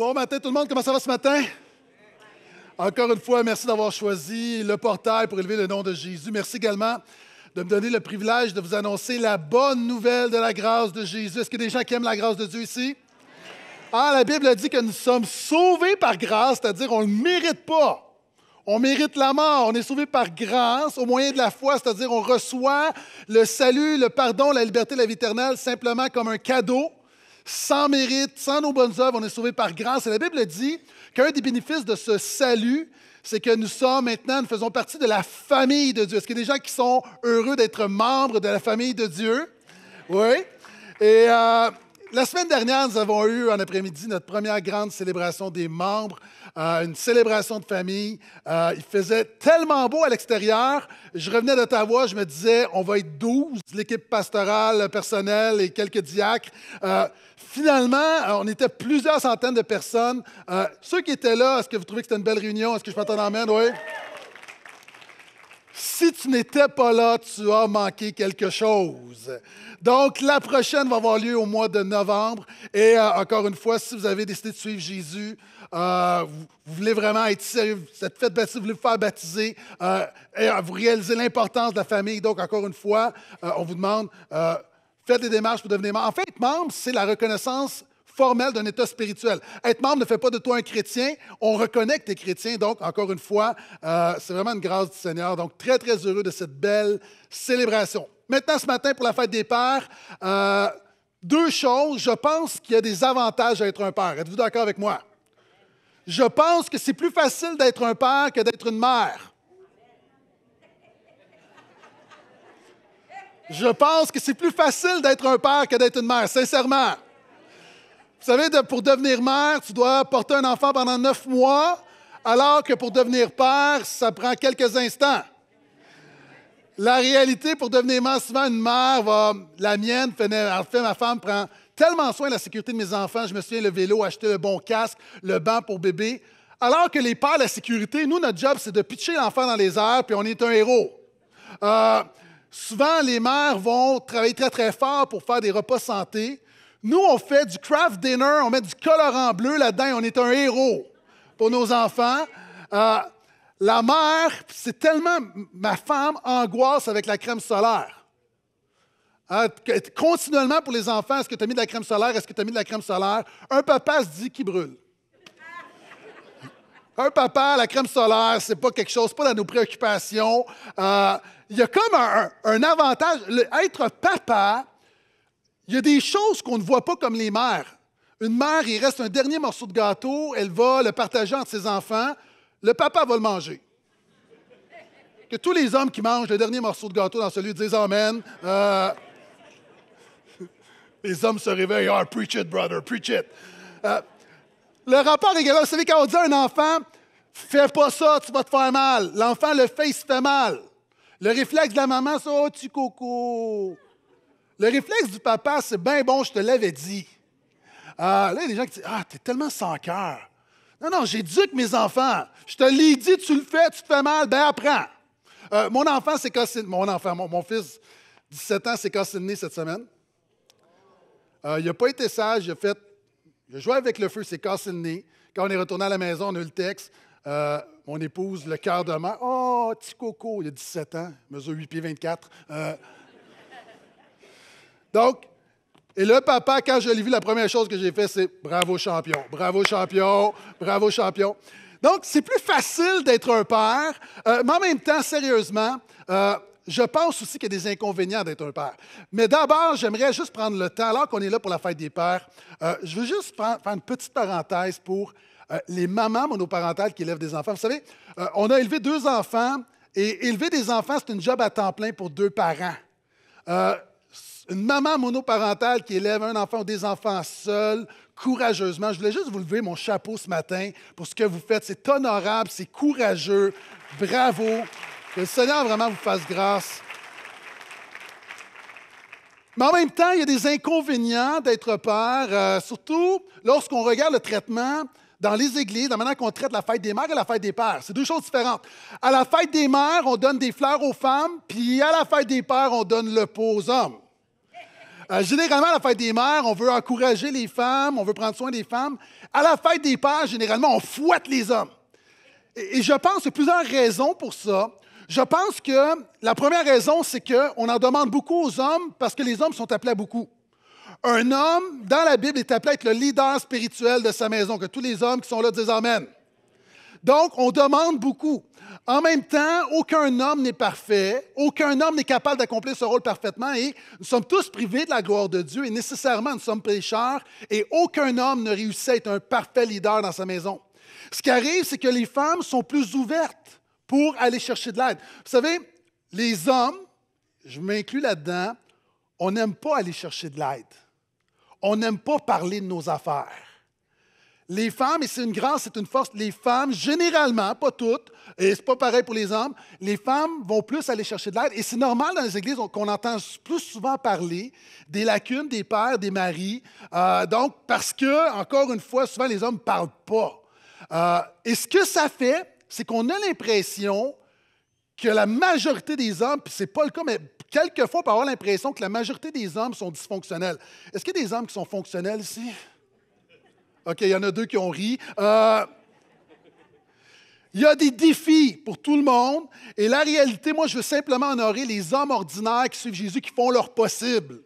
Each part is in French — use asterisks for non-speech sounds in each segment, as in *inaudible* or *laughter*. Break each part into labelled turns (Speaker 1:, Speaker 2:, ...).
Speaker 1: Bon matin tout le monde, comment ça va ce matin? Encore une fois, merci d'avoir choisi le portail pour élever le nom de Jésus. Merci également de me donner le privilège de vous annoncer la bonne nouvelle de la grâce de Jésus. Est-ce qu'il y a des gens qui aiment la grâce de Dieu ici? Ah, la Bible dit que nous sommes sauvés par grâce, c'est-à-dire on ne le mérite pas. On mérite la mort, on est sauvés par grâce au moyen de la foi, c'est-à-dire on reçoit le salut, le pardon, la liberté, la vie éternelle simplement comme un cadeau sans mérite, sans nos bonnes œuvres, on est sauvé par grâce. Et la Bible dit qu'un des bénéfices de ce salut, c'est que nous sommes maintenant, nous faisons partie de la famille de Dieu. Est-ce qu'il y a des gens qui sont heureux d'être membres de la famille de Dieu? Oui. Et euh, la semaine dernière, nous avons eu en après-midi notre première grande célébration des membres, euh, une célébration de famille. Euh, il faisait tellement beau à l'extérieur. Je revenais d'Ottawa, je me disais, on va être 12, l'équipe pastorale, personnel et quelques diacres. Euh, finalement, on était plusieurs centaines de personnes. ceux qui étaient là, est-ce que vous trouvez que c'était une belle réunion? Est-ce que je peux en main? Oui si tu n'étais pas là, tu as manqué quelque chose. Donc, la prochaine va avoir lieu au mois de novembre. Et euh, encore une fois, si vous avez décidé de suivre Jésus, euh, vous, voulez vraiment être sérieux, fête fête fait vous voulez vous faire baptiser, euh, et vous réalisez l'importance de la famille. Donc, encore une fois, on vous demande, faites des démarches pour devenir membre. En fait, membre, c'est la reconnaissance formel d'un état spirituel. Être membre ne fait pas de toi un chrétien. On reconnaît que tu chrétien. Donc, encore une fois, euh, c'est vraiment une grâce du Seigneur. Donc, très, très heureux de cette belle célébration. Maintenant, ce matin, pour la fête des pères, euh, deux choses. Je pense qu'il y a des avantages à être un père. Êtes-vous d'accord avec moi? Je pense que c'est plus facile d'être un père que d'être une mère. Je pense que c'est plus facile d'être un père que d'être une mère, sincèrement. Vous savez, pour devenir mère, tu dois porter un enfant pendant neuf mois, alors que pour devenir père, ça prend quelques instants. La réalité, pour devenir mère, souvent une mère va. La mienne, en fait, ma femme prend tellement soin de la sécurité de mes enfants. Je me souviens, le vélo, acheter le bon casque, le banc pour bébé. Alors que les pères, la sécurité, nous, notre job, c'est de pitcher l'enfant dans les airs, puis on est un héros. Euh, souvent, les mères vont travailler très, très fort pour faire des repas santé, nous, on fait du craft dinner, on met du colorant bleu là-dedans, on est un héros pour nos enfants. Euh, la mère, c'est tellement. Ma femme angoisse avec la crème solaire. Hein, continuellement pour les enfants, est-ce que tu as mis de la crème solaire? Est-ce que tu as mis de la crème solaire? Un papa se dit qu'il brûle. Un papa, la crème solaire, c'est pas quelque chose, pas dans nos préoccupations. Euh, il y a comme un, avantage. être papa, il y a des choses qu'on ne voit pas comme les mères. Une mère, il reste un dernier morceau de gâteau, elle va le partager entre ses enfants, le papa va le manger. Que tous les hommes qui mangent le dernier morceau de gâteau dans celui disent Amen. Euh, *laughs* les hommes se réveillent, ah, preach it, brother, preach it. Euh, le rapport également, vous savez, quand on dit à un enfant, fais pas ça, tu vas te faire mal. L'enfant le fait, il se fait mal. Le réflexe de la maman, c'est, oh, tu coco. Le réflexe du papa, c'est bien bon, je te l'avais dit. Ah, là, il y a des gens qui disent Ah, t'es tellement sans cœur. Non, non, j'éduque mes enfants. Je te l'ai dit, tu le fais, tu te fais mal, ben apprends. Euh, mon enfant c'est cassé. Mon enfant, mon, fils, 17 ans, s'est cassé le nez cette semaine. Euh, il n'a pas été sage, il a fait. Il a joué avec le feu, C'est cassé le nez. Quand on est retourné à la maison, on a eu le texte. Euh, mon épouse, le cœur de main. « Oh, petit coco, il a 17 ans, mesure 8 pieds 24. Donc, et le papa, quand je l'ai vu, la première chose que j'ai fait, c'est bravo champion, bravo champion, bravo champion. Donc, c'est plus facile d'être un père, euh, mais en même temps, sérieusement, euh, je pense aussi qu'il y a des inconvénients d'être un père. Mais d'abord, j'aimerais juste prendre le temps, alors qu'on est là pour la fête des pères, euh, je veux juste faire une petite parenthèse pour les mamans monoparentales qui élèvent des enfants. Vous savez, on a élevé deux enfants, et élever des enfants, c'est une job à temps plein pour deux parents. Une maman monoparentale qui élève un enfant ou des enfants seuls, courageusement. Je voulais juste vous lever mon chapeau ce matin pour ce que vous faites. C'est honorable, c'est courageux. Bravo. Que le Seigneur vraiment vous fasse grâce. Mais en même temps, il y a des inconvénients d'être père, euh, surtout lorsqu'on regarde le traitement dans les églises, dans la manière qu'on traite la fête des mères et la fête des pères. C'est deux choses différentes. À la fête des mères, on donne des fleurs aux femmes, puis à la fête des pères, on donne le pot aux hommes. Euh, généralement, à la fête des mères, on veut encourager les femmes, on veut prendre soin des femmes. À la fête des pères, généralement, on fouette les hommes. Et, et je pense qu'il y a plusieurs raisons pour ça. Je pense que la première raison, c'est qu'on en demande beaucoup aux hommes parce que les hommes sont appelés à beaucoup. Un homme, dans la Bible, est appelé à être le leader spirituel de sa maison, que tous les hommes qui sont là disent Amen. Donc, on demande beaucoup. En même temps, aucun homme n'est parfait, aucun homme n'est capable d'accomplir ce rôle parfaitement et nous sommes tous privés de la gloire de Dieu et nécessairement nous sommes pécheurs et aucun homme ne réussit à être un parfait leader dans sa maison. Ce qui arrive, c'est que les femmes sont plus ouvertes pour aller chercher de l'aide. Vous savez, les hommes, je m'inclus là-dedans, on n'aime pas aller chercher de l'aide. On n'aime pas parler de nos affaires les femmes, et c'est une grâce, c'est une force, les femmes, généralement, pas toutes, et c'est pas pareil pour les hommes, les femmes vont plus aller chercher de l'aide. Et c'est normal dans les églises qu'on entend plus souvent parler des lacunes des pères, des maris. Euh, donc, parce que, encore une fois, souvent les hommes ne parlent pas. Euh, et ce que ça fait, c'est qu'on a l'impression que la majorité des hommes, puis c'est pas le cas, mais quelquefois, on peut avoir l'impression que la majorité des hommes sont dysfonctionnels. Est-ce qu'il y a des hommes qui sont fonctionnels ici? OK, il y en a deux qui ont ri. Euh, il y a des défis pour tout le monde. Et la réalité, moi, je veux simplement honorer les hommes ordinaires qui suivent Jésus, qui font leur possible.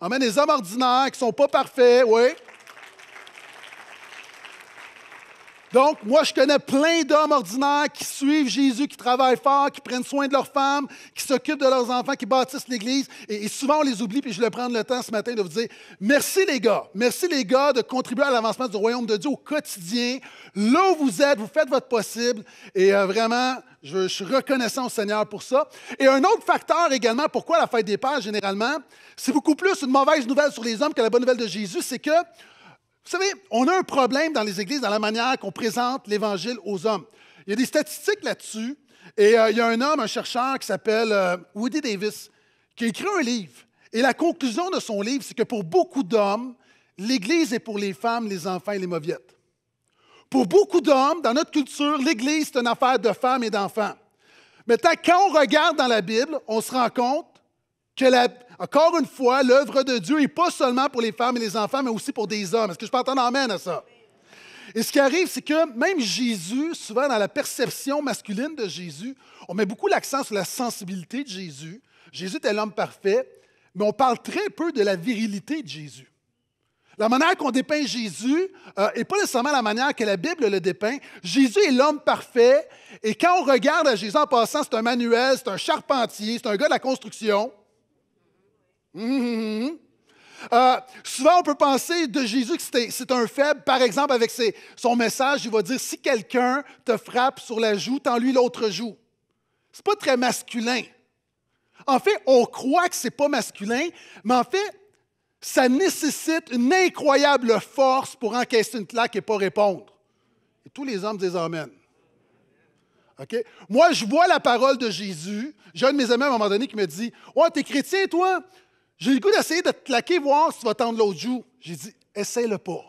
Speaker 1: Amen. Les hommes ordinaires qui ne sont pas parfaits, oui. Donc, moi, je connais plein d'hommes ordinaires qui suivent Jésus, qui travaillent fort, qui prennent soin de leurs femmes, qui s'occupent de leurs enfants, qui bâtissent l'Église. Et, souvent, on les oublie, puis je vais prendre le temps ce matin de vous dire merci, les gars. Merci, les gars, de contribuer à l'avancement du royaume de Dieu au quotidien. Là où vous êtes, vous faites votre possible. Et euh, vraiment, je, je, suis reconnaissant au Seigneur pour ça. Et un autre facteur également, pourquoi la fête des pères, généralement, c'est beaucoup plus une mauvaise nouvelle sur les hommes que la bonne nouvelle de Jésus, c'est que vous savez, on a un problème dans les églises, dans la manière qu'on présente l'Évangile aux hommes. Il y a des statistiques là-dessus, et euh, il y a un homme, un chercheur qui s'appelle euh, Woody Davis, qui a écrit un livre. Et la conclusion de son livre, c'est que pour beaucoup d'hommes, l'Église est pour les femmes, les enfants et les mauviettes. Pour beaucoup d'hommes, dans notre culture, l'Église, c'est une affaire de femmes et d'enfants. Mais quand on regarde dans la Bible, on se rend compte que encore une fois, l'œuvre de Dieu n'est pas seulement pour les femmes et les enfants, mais aussi pour des hommes. Est-ce que je peux entendre amène à ça? Et ce qui arrive, c'est que même Jésus, souvent dans la perception masculine de Jésus, on met beaucoup l'accent sur la sensibilité de Jésus. Jésus était l'homme parfait, mais on parle très peu de la virilité de Jésus. La manière qu'on dépeint Jésus n'est euh, pas nécessairement la manière que la Bible le dépeint. Jésus est l'homme parfait, et quand on regarde à Jésus en passant, c'est un manuel, c'est un charpentier, c'est un gars de la construction. Mhm. Euh, souvent, on peut penser de Jésus que c'est un faible. Par exemple, avec son message, il va dire Si quelqu'un te frappe sur la joue, tends-lui l'autre joue. C'est pas très masculin. En fait, on croit que c'est pas masculin, mais en fait, ça nécessite une incroyable force pour encaisser une claque et pas répondre. Et tous les hommes disent Ok. Moi, je vois la parole de Jésus. J'ai un de mes amis à un moment donné qui me dit Ouais, es chrétien, toi j'ai le goût d'essayer de te claquer, voir si tu vas tendre l'autre joue. J'ai dit, essaie-le pas.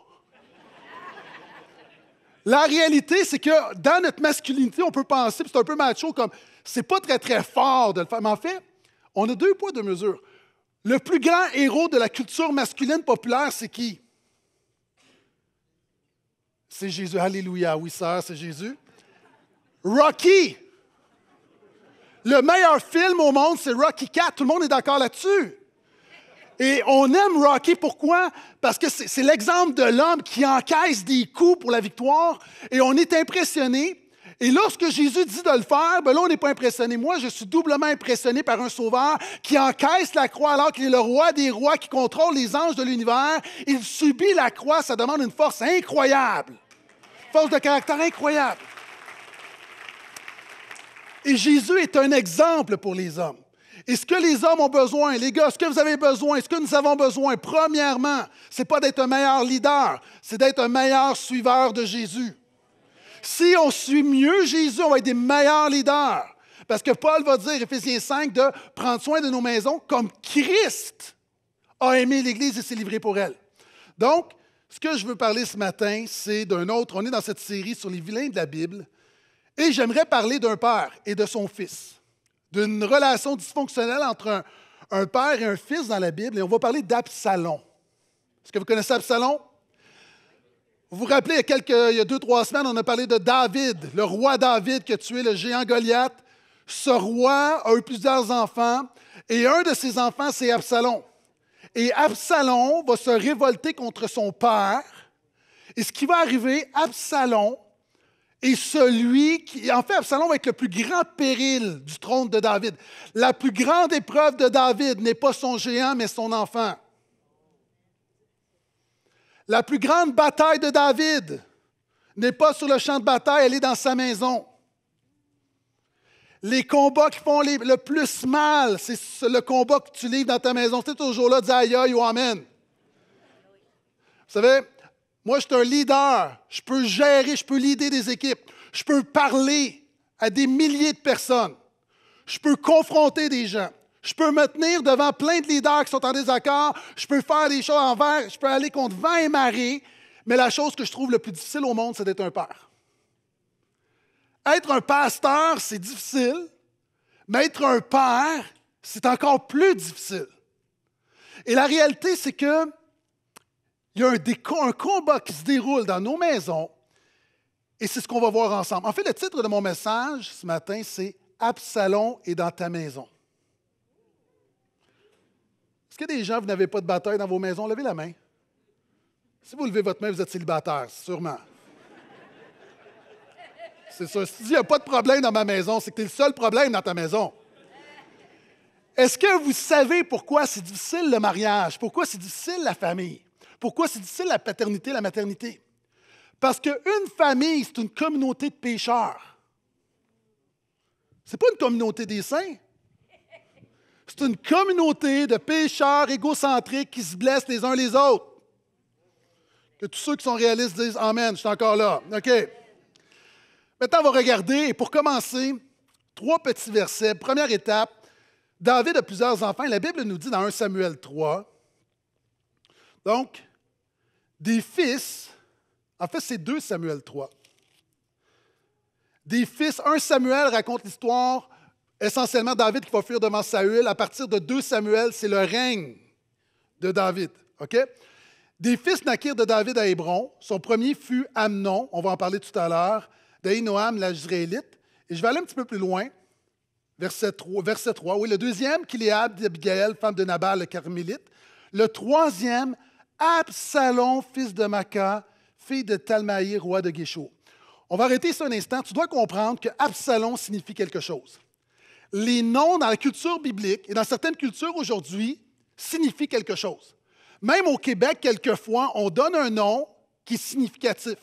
Speaker 1: La réalité, c'est que dans notre masculinité, on peut penser, c'est un peu macho, comme c'est pas très, très fort de le faire. Mais en fait, on a deux poids, de mesures. Le plus grand héros de la culture masculine populaire, c'est qui? C'est Jésus. Alléluia, oui, sœur, c'est Jésus. Rocky! Le meilleur film au monde, c'est Rocky 4. Tout le monde est d'accord là-dessus. Et on aime Rocky, pourquoi? Parce que c'est l'exemple de l'homme qui encaisse des coups pour la victoire et on est impressionné. Et lorsque Jésus dit de le faire, ben là, on n'est pas impressionné. Moi, je suis doublement impressionné par un sauveur qui encaisse la croix alors qu'il est le roi des rois, qui contrôle les anges de l'univers. Il subit la croix, ça demande une force incroyable. Force de caractère incroyable. Et Jésus est un exemple pour les hommes. Et ce que les hommes ont besoin, les gars, ce que vous avez besoin, ce que nous avons besoin, premièrement, ce n'est pas d'être un meilleur leader, c'est d'être un meilleur suiveur de Jésus. Si on suit mieux Jésus, on va être des meilleurs leaders. Parce que Paul va dire, Ephésiens 5, de prendre soin de nos maisons comme Christ a aimé l'Église et s'est livré pour elle. Donc, ce que je veux parler ce matin, c'est d'un autre. On est dans cette série sur les vilains de la Bible. Et j'aimerais parler d'un père et de son fils d'une relation dysfonctionnelle entre un, père et un fils dans la Bible, et on va parler d'Absalom. Est-ce que vous connaissez Absalom? Vous vous rappelez, il y, a quelques, il deux, trois semaines, on a parlé de David, le roi David qui a tué le géant Goliath. Ce roi a eu plusieurs enfants, et un de ses enfants, c'est Absalom. Et Absalom va se révolter contre son père. Et ce qui va arriver, Absalom et celui qui. En fait, Absalom va être le plus grand péril du trône de David. La plus grande épreuve de David n'est pas son géant, mais son enfant. La plus grande bataille de David n'est pas sur le champ de bataille, elle est dans sa maison. Les combats qui font le plus mal, c'est le combat que tu livres dans ta maison. c'est toujours là, dis aïe aïe ou amen. Vous savez, moi, je suis un leader. Je peux gérer, je peux leader des équipes. Je peux parler à des milliers de personnes. Je peux confronter des gens. Je peux me tenir devant plein de leaders qui sont en désaccord. Je peux faire des choses envers. Je peux aller contre 20 et Mais la chose que je trouve le plus difficile au monde, c'est d'être un père. Être un pasteur, c'est difficile. Mais être un père, c'est encore plus difficile. Et la réalité, c'est que il y a un, combat qui se déroule dans nos maisons et c'est ce qu'on va voir ensemble. En fait, le titre de mon message ce matin, c'est Absalom est dans ta maison. Est-ce que des gens, vous n'avez pas de bataille dans vos maisons? Levez la main. Si vous levez votre main, vous êtes célibataire, sûrement. C'est ça. Si il n'y a pas de problème dans ma maison, c'est que tu es le seul problème dans ta maison. Est-ce que vous savez pourquoi c'est difficile le mariage? Pourquoi c'est difficile la famille? Pourquoi c'est difficile la paternité, la maternité? Parce qu'une famille, c'est une communauté de pécheurs. C'est pas une communauté des saints. C'est une communauté de pécheurs égocentriques qui se blessent les uns les autres. Que tous ceux qui sont réalistes disent Amen, je suis encore là. OK. Maintenant, on va regarder, et pour commencer, trois petits versets. Première étape, David a plusieurs enfants. La Bible nous dit dans 1 Samuel 3 donc, des fils, en fait, c'est 2 Samuel 3. Des fils, un Samuel raconte l'histoire essentiellement David qui va fuir devant Saül. À partir de 2 Samuel, c'est le règne de David. OK? Des fils naquirent de David à Hébron. Son premier fut Amnon, on va en parler tout à l'heure, d'Ainoam, l'Israélite. Et je vais aller un petit peu plus loin, verset 3. Verset 3. Oui, le deuxième, Kiliab, Abigail, femme de Nabal, le Carmélite. Le troisième, Absalom, fils de Maca, fille de Talmaï, roi de Guécho. On va arrêter ça un instant. Tu dois comprendre que Absalom signifie quelque chose. Les noms dans la culture biblique et dans certaines cultures aujourd'hui signifient quelque chose. Même au Québec, quelquefois, on donne un nom qui est significatif.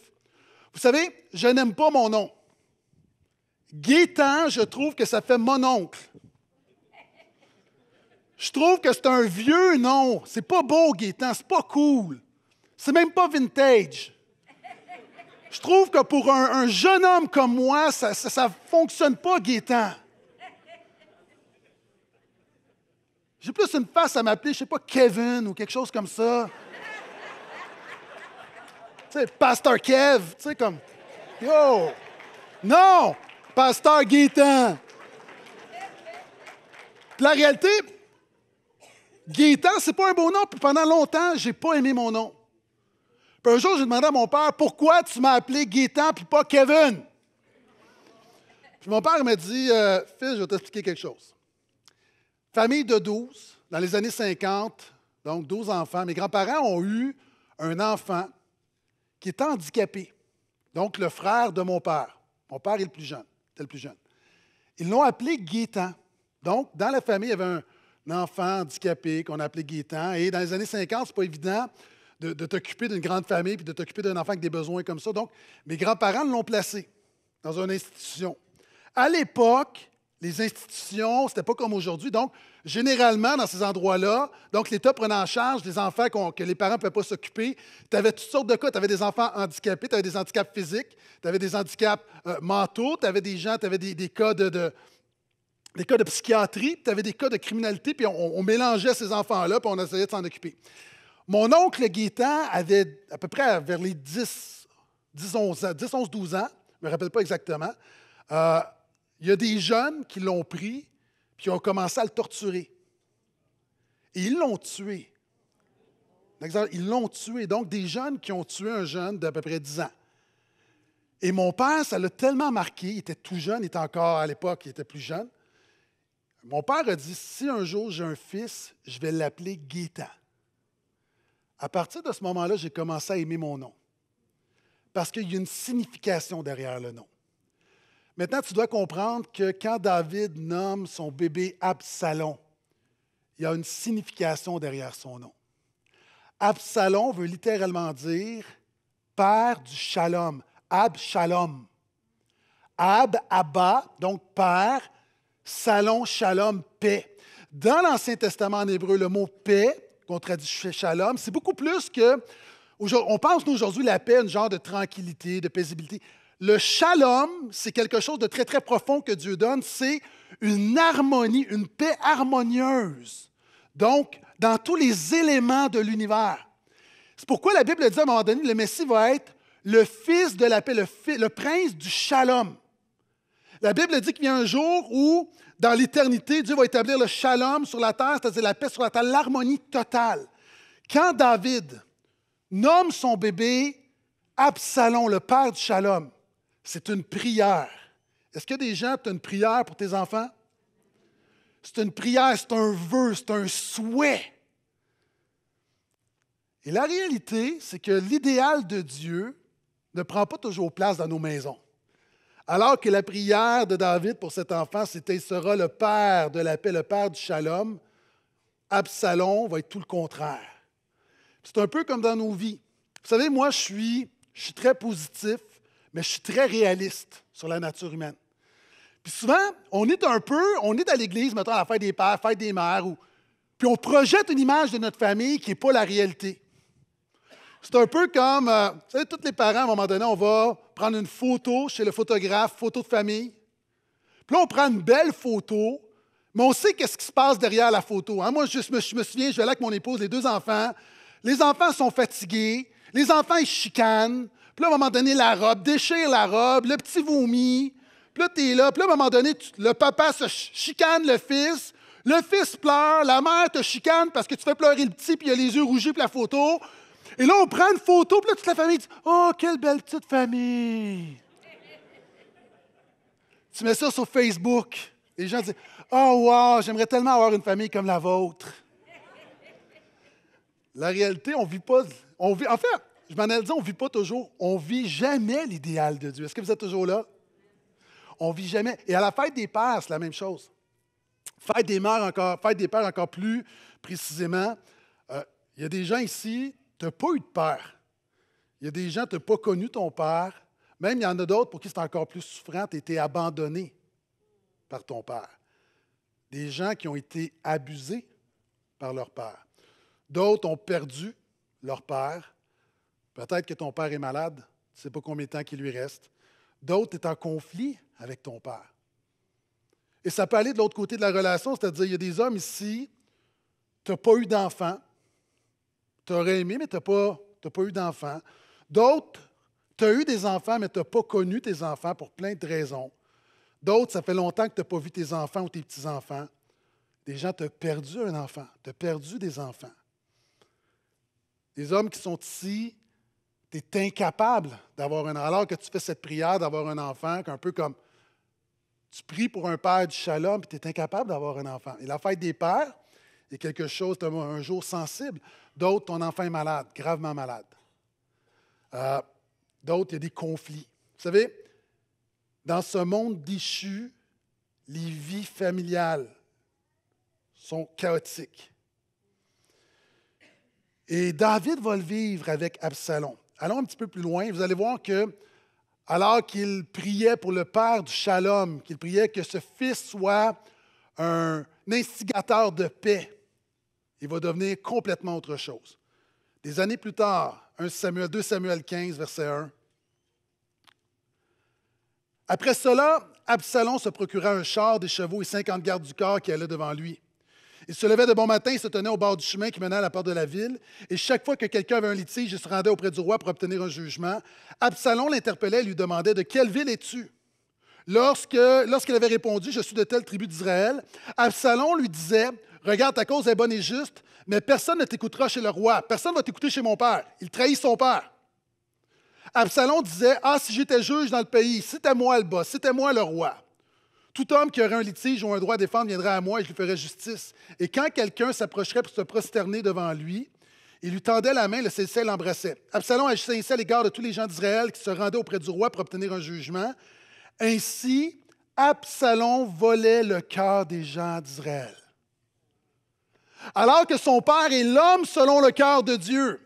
Speaker 1: Vous savez, je n'aime pas mon nom. Guétan », je trouve que ça fait mon oncle. Je trouve que c'est un vieux nom. C'est pas beau, Gaétan. C'est pas cool. C'est même pas vintage. Je trouve que pour un, jeune homme comme moi, ça fonctionne pas, Gaétan. J'ai plus une face à m'appeler, je sais pas, Kevin ou quelque chose comme ça. tu sais, Pasteur Kev, tu sais, comme. Yo! Non! Pasteur Gaétan! La réalité, Gaétan, c'est pas un beau nom. pendant longtemps, j'ai pas aimé mon nom. Puis un jour, j'ai demandé à mon père, pourquoi tu m'as appelé Gaétan puis pas Kevin? Puis mon père m'a dit, fils, euh, je vais t'expliquer quelque chose. Famille de 12, dans les années 50, donc 12 enfants, mes grands-parents ont eu un enfant qui est handicapé, donc le frère de mon père. Mon père est le plus jeune, était le plus jeune. Ils l'ont appelé Gaétan. Donc, dans la famille, il y avait un, enfant handicapé qu'on appelait guétan, Et dans les années 50, c'est pas évident de, t'occuper d'une grande famille puis de t'occuper d'un enfant avec des besoins comme ça. Donc, mes grands-parents l'ont placé dans une institution. À l'époque, les institutions, c'était pas comme aujourd'hui. Donc, généralement, dans ces endroits-là, donc l'État prenait en charge des enfants que les parents ne pouvaient pas s'occuper. Tu avais toutes sortes de cas. Tu avais des enfants handicapés, tu avais des handicaps physiques, tu avais des handicaps euh, mentaux, tu avais des gens, tu avais des, cas de, des cas de psychiatrie, puis tu avais des cas de criminalité, puis on, mélangeait ces enfants-là, puis on essayait de s'en occuper. Mon oncle Gaétan avait à peu près vers les 10, 11, 12 ans, je ne me rappelle pas exactement. Euh, il y a des jeunes qui l'ont pris, puis ont commencé à le torturer. Et ils l'ont tué. Ils l'ont tué. Donc, des jeunes qui ont tué un jeune d'à peu près 10 ans. Et mon père, ça l'a tellement marqué, il était tout jeune, il était encore à l'époque, il était plus jeune. Mon père a dit si un jour j'ai un fils, je vais l'appeler Gaétan. À partir de ce moment-là, j'ai commencé à aimer mon nom. Parce qu'il y a une signification derrière le nom. Maintenant, tu dois comprendre que quand David nomme son bébé Absalom, il y a une signification derrière son nom. Absalom veut littéralement dire père du shalom, Ab-shalom. Ab, Abba, donc père, Salon, shalom, paix. Dans l'Ancien Testament en hébreu, le mot paix, qu'on traduit shalom, c'est beaucoup plus que. On pense, nous, aujourd'hui, la paix, un genre de tranquillité, de paisibilité. Le shalom, c'est quelque chose de très, très profond que Dieu donne. C'est une harmonie, une paix harmonieuse. Donc, dans tous les éléments de l'univers. C'est pourquoi la Bible dit à un moment donné, le Messie va être le fils de la paix, le prince du shalom. La Bible dit qu'il y a un jour où, dans l'éternité, Dieu va établir le shalom sur la terre, c'est-à-dire la paix sur la terre, l'harmonie totale. Quand David nomme son bébé Absalom, le père du shalom, c'est une prière. Est-ce que des gens, tu une prière pour tes enfants? C'est une prière, c'est un vœu, c'est un souhait. Et la réalité, c'est que l'idéal de Dieu ne prend pas toujours place dans nos maisons. Alors que la prière de David pour cet enfant, c'était Il sera le père de la paix, le père du shalom, Absalom va être tout le contraire. C'est un peu comme dans nos vies. Vous savez, moi, je suis, je suis très positif, mais je suis très réaliste sur la nature humaine. Puis souvent, on est un peu, on est à l'église, mettons, à la fête des pères, fête des mères, ou, puis on projette une image de notre famille qui n'est pas la réalité. C'est un peu comme, euh, vous savez, tous les parents, à un moment donné, on va prendre une photo chez le photographe, photo de famille. Puis là, on prend une belle photo, mais on sait qu'est-ce qui se passe derrière la photo. Hein. Moi, je me, souviens, je vais là avec mon épouse, les deux enfants. Les enfants sont fatigués, les enfants, ils chicanent. Puis là, à un moment donné, la robe déchire la robe, le petit vomit. Puis là, es là. Puis là, à un moment donné, le papa se chicane le fils. Le fils pleure, la mère te chicane parce que tu fais pleurer le petit, puis il a les yeux rougis, puis la photo. Et là, on prend une photo, puis là, toute la famille dit Oh, quelle belle petite famille! tu mets ça sur Facebook. Et les gens disent Oh, wow, j'aimerais tellement avoir une famille comme la vôtre. La réalité, on vit pas. vit, en fait, je m'en ai dit, on vit pas toujours. On vit jamais l'idéal de Dieu. Est-ce que vous êtes toujours là? On vit jamais. Et à la fête des pères, c'est la même chose. Fête des mères encore, fête des pères encore plus précisément. Euh, il y a des gens ici tu n'as pas eu de père. Il y a des gens, tu n'as pas connu ton père. Même il y en a d'autres pour qui c'est encore plus souffrant, tu as été abandonné par ton père. Des gens qui ont été abusés par leur père. D'autres ont perdu leur père. Peut-être que ton père est malade, tu ne sais pas combien de temps qu'il lui reste. D'autres, tu en conflit avec ton père. Et ça peut aller de l'autre côté de la relation, c'est-à-dire, il y a des hommes ici, tu n'as pas eu d'enfant, tu aurais aimé, mais tu n'as pas, pas, eu d'enfant. D'autres, tu as eu des enfants, mais tu n'as pas connu tes enfants pour plein de raisons. D'autres, ça fait longtemps que tu n'as pas vu tes enfants ou tes petits-enfants. Des gens, tu as perdu un enfant, tu as perdu des enfants. Des hommes qui sont ici, tu es incapable d'avoir un Alors que tu fais cette prière d'avoir un enfant, un peu comme tu pries pour un père du shalom, puis tu es incapable d'avoir un enfant. Et la fête des pères, il y a quelque chose, as un jour sensible. D'autres, ton enfant est malade, gravement malade. Euh, d'autres, il y a des conflits. Vous savez, dans ce monde déchu, les vies familiales sont chaotiques. Et David va le vivre avec Absalom. Allons un petit peu plus loin. Vous allez voir que, alors qu'il priait pour le père du Shalom, qu'il priait que ce fils soit un instigateur de paix, il va devenir complètement autre chose. Des années plus tard, un Samuel, 2 Samuel 15, verset 1. Après cela, Absalom se procura un char, des chevaux et 50 gardes du corps qui allaient devant lui. Il se levait de bon matin et se tenait au bord du chemin qui menait à la porte de la ville. Et chaque fois que quelqu'un avait un litige, il se rendait auprès du roi pour obtenir un jugement. Absalom l'interpellait et lui demandait De quelle ville es-tu Lorsqu'il avait répondu Je suis de telle tribu d'Israël, Absalom lui disait Regarde, ta cause est bonne et juste, mais personne ne t'écoutera chez le roi, personne ne va t'écouter chez mon père. Il trahit son père. Absalom disait Ah, si j'étais juge dans le pays, c'était moi le boss, c'était moi le roi. Tout homme qui aurait un litige ou un droit à défendre viendrait à moi et je lui ferais justice. Et quand quelqu'un s'approcherait pour se prosterner devant lui, il lui tendait la main, le et l'embrassait. Absalom agissait ainsi à l'égard de tous les gens d'Israël qui se rendaient auprès du roi pour obtenir un jugement. Ainsi, Absalom volait le cœur des gens d'Israël alors que son père est l'homme selon le cœur de Dieu,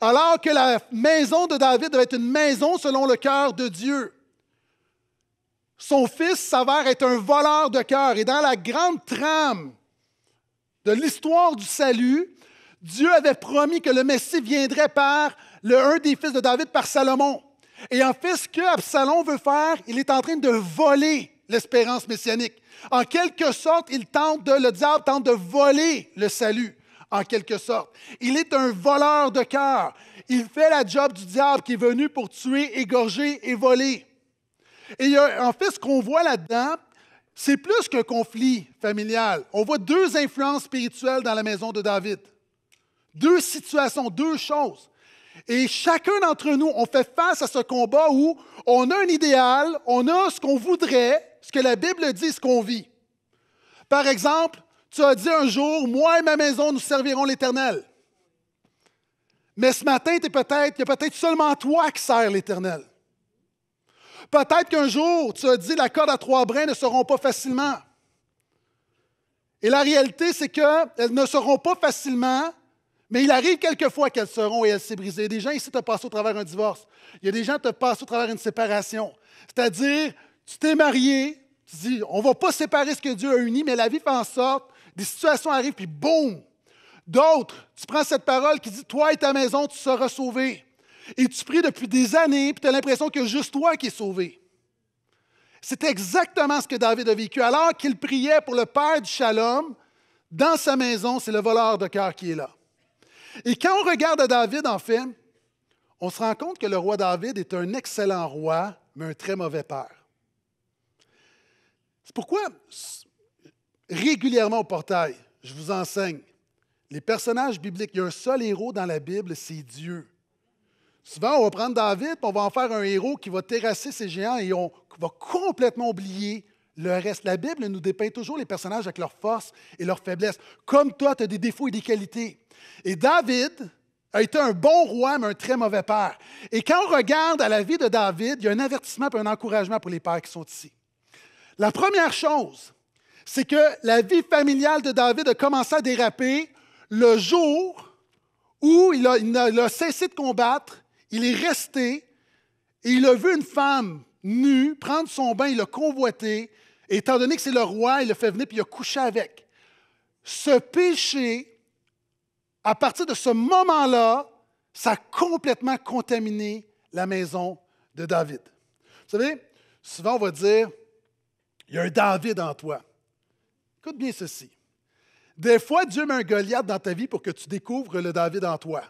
Speaker 1: alors que la maison de David devait être une maison selon le cœur de Dieu. Son fils s'avère être un voleur de cœur et dans la grande trame de l'histoire du salut, Dieu avait promis que le Messie viendrait par le un des fils de David, par Salomon. Et en fait, ce que Absalom veut faire, il est en train de voler l'espérance messianique. En quelque sorte, il tente de, le diable tente de voler le salut, en quelque sorte. Il est un voleur de cœur. Il fait la job du diable qui est venu pour tuer, égorger et voler. Et en fait, ce qu'on voit là-dedans, c'est plus qu'un conflit familial. On voit deux influences spirituelles dans la maison de David. Deux situations, deux choses. Et chacun d'entre nous, on fait face à ce combat où on a un idéal, on a ce qu'on voudrait, ce que la Bible dit, ce qu'on vit. Par exemple, tu as dit un jour, moi et ma maison, nous servirons l'Éternel. Mais ce matin, tu peut-être, il y a peut-être seulement toi qui sers l'Éternel. Peut-être qu'un jour, tu as dit, la corde à trois brins ne seront pas facilement. Et la réalité, c'est qu'elles ne seront pas facilement, mais il arrive quelquefois qu'elles seront et elles s'est brisées. des gens ici te passent au travers d'un divorce. Il y a des gens qui te passent au travers d'une séparation. C'est-à-dire, tu t'es marié, tu dis, on ne va pas séparer ce que Dieu a uni, mais la vie fait en sorte, des situations arrivent, puis boum! D'autres, tu prends cette parole qui dit, toi et ta maison, tu seras sauvé. Et tu pries depuis des années, puis tu as l'impression que juste toi qui es sauvé. C'est exactement ce que David a vécu. Alors qu'il priait pour le père du shalom, dans sa maison, c'est le voleur de cœur qui est là. Et quand on regarde David, en film, on se rend compte que le roi David est un excellent roi, mais un très mauvais père. C'est pourquoi, régulièrement au portail, je vous enseigne, les personnages bibliques, il y a un seul héros dans la Bible, c'est Dieu. Souvent, on va prendre David, on va en faire un héros qui va terrasser ses géants et on va complètement oublier le reste. La Bible nous dépeint toujours les personnages avec leurs forces et leurs faiblesses. Comme toi, tu as des défauts et des qualités. Et David a été un bon roi, mais un très mauvais père. Et quand on regarde à la vie de David, il y a un avertissement et un encouragement pour les pères qui sont ici. La première chose, c'est que la vie familiale de David a commencé à déraper le jour où il a, cessé de combattre, il est resté, et il a vu une femme nue prendre son bain, il l'a convoité, et étant donné que c'est le roi, il l'a fait venir, puis il a couché avec. Ce péché, à partir de ce moment-là, ça a complètement contaminé la maison de David. Vous savez, souvent on va dire, il y a un David en toi. Écoute bien ceci. Des fois, Dieu met un Goliath dans ta vie pour que tu découvres le David en toi.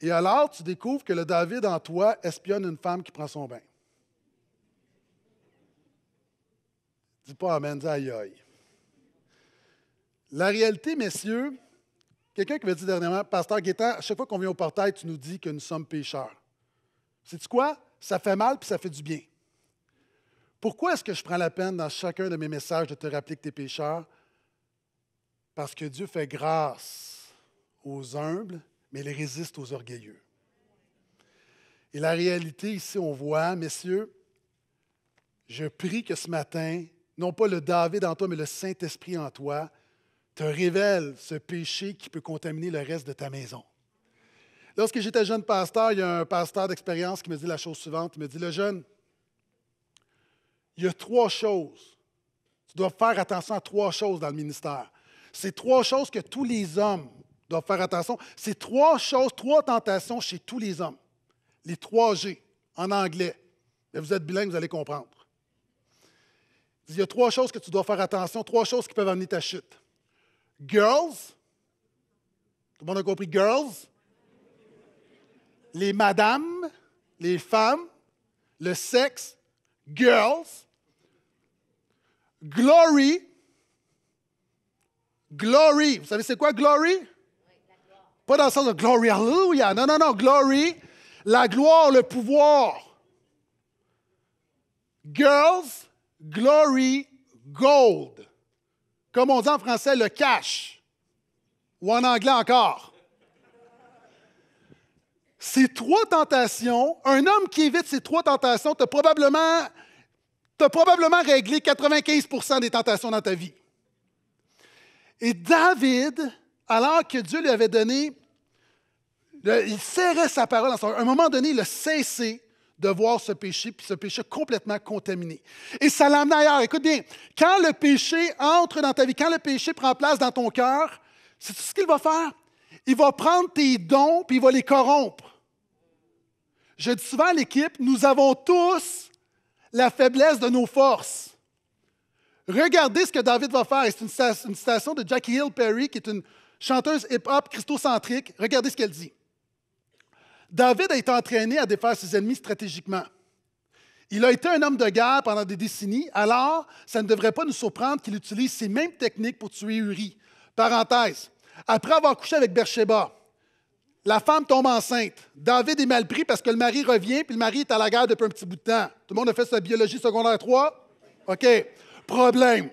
Speaker 1: Et alors, tu découvres que le David en toi espionne une femme qui prend son bain. Dis pas Amen, dis aïe aïe. La réalité, messieurs, quelqu'un qui m'a dit dernièrement, Pasteur Guétan, à chaque fois qu'on vient au portail, tu nous dis que nous sommes pécheurs. C'est tu quoi? Ça fait mal puis ça fait du bien. Pourquoi est-ce que je prends la peine dans chacun de mes messages de te rappeler que tu es pécheur? Parce que Dieu fait grâce aux humbles, mais il résiste aux orgueilleux. Et la réalité ici, on voit, messieurs, je prie que ce matin, non pas le David en toi, mais le Saint-Esprit en toi, te révèle ce péché qui peut contaminer le reste de ta maison. Lorsque j'étais jeune pasteur, il y a un pasteur d'expérience qui me dit la chose suivante. Il me dit, le jeune, il y a trois choses. Tu dois faire attention à trois choses dans le ministère. C'est trois choses que tous les hommes doivent faire attention. C'est trois choses, trois tentations chez tous les hommes. Les trois G en anglais. Mais vous êtes bilingues, vous allez comprendre. Il y a trois choses que tu dois faire attention, trois choses qui peuvent amener ta chute. Girls. Tout le monde a compris girls. Les madames, les femmes, le sexe girls, glory, glory. Vous savez c'est quoi glory? Pas dans le sens de glory, hallelujah. Non, non, non, glory, la gloire, le pouvoir. Girls, glory, gold. Comme on dit en français, le cash. Ou en anglais encore ces trois tentations, un homme qui évite ces trois tentations, tu probablement, probablement réglé 95 des tentations dans ta vie. Et David, alors que Dieu lui avait donné, il serrait sa parole. À un moment donné, il a cessé de voir ce péché, puis ce péché complètement contaminé. Et ça l'amène ailleurs. Écoute bien, quand le péché entre dans ta vie, quand le péché prend place dans ton cœur, c'est tout ce qu'il va faire. Il va prendre tes dons, puis il va les corrompre. Je dis souvent à l'équipe, nous avons tous la faiblesse de nos forces. Regardez ce que David va faire. C'est une, citation de Jackie Hill Perry, qui est une chanteuse hip-hop christocentrique. Regardez ce qu'elle dit. David a été entraîné à défaire ses ennemis stratégiquement. Il a été un homme de guerre pendant des décennies, alors ça ne devrait pas nous surprendre qu'il utilise ces mêmes techniques pour tuer Uri. Parenthèse. Après avoir couché avec Bersheba, la femme tombe enceinte. David est mal pris parce que le mari revient, puis le mari est à la guerre depuis un petit bout de temps. Tout le monde a fait sa biologie secondaire 3? OK. Problème.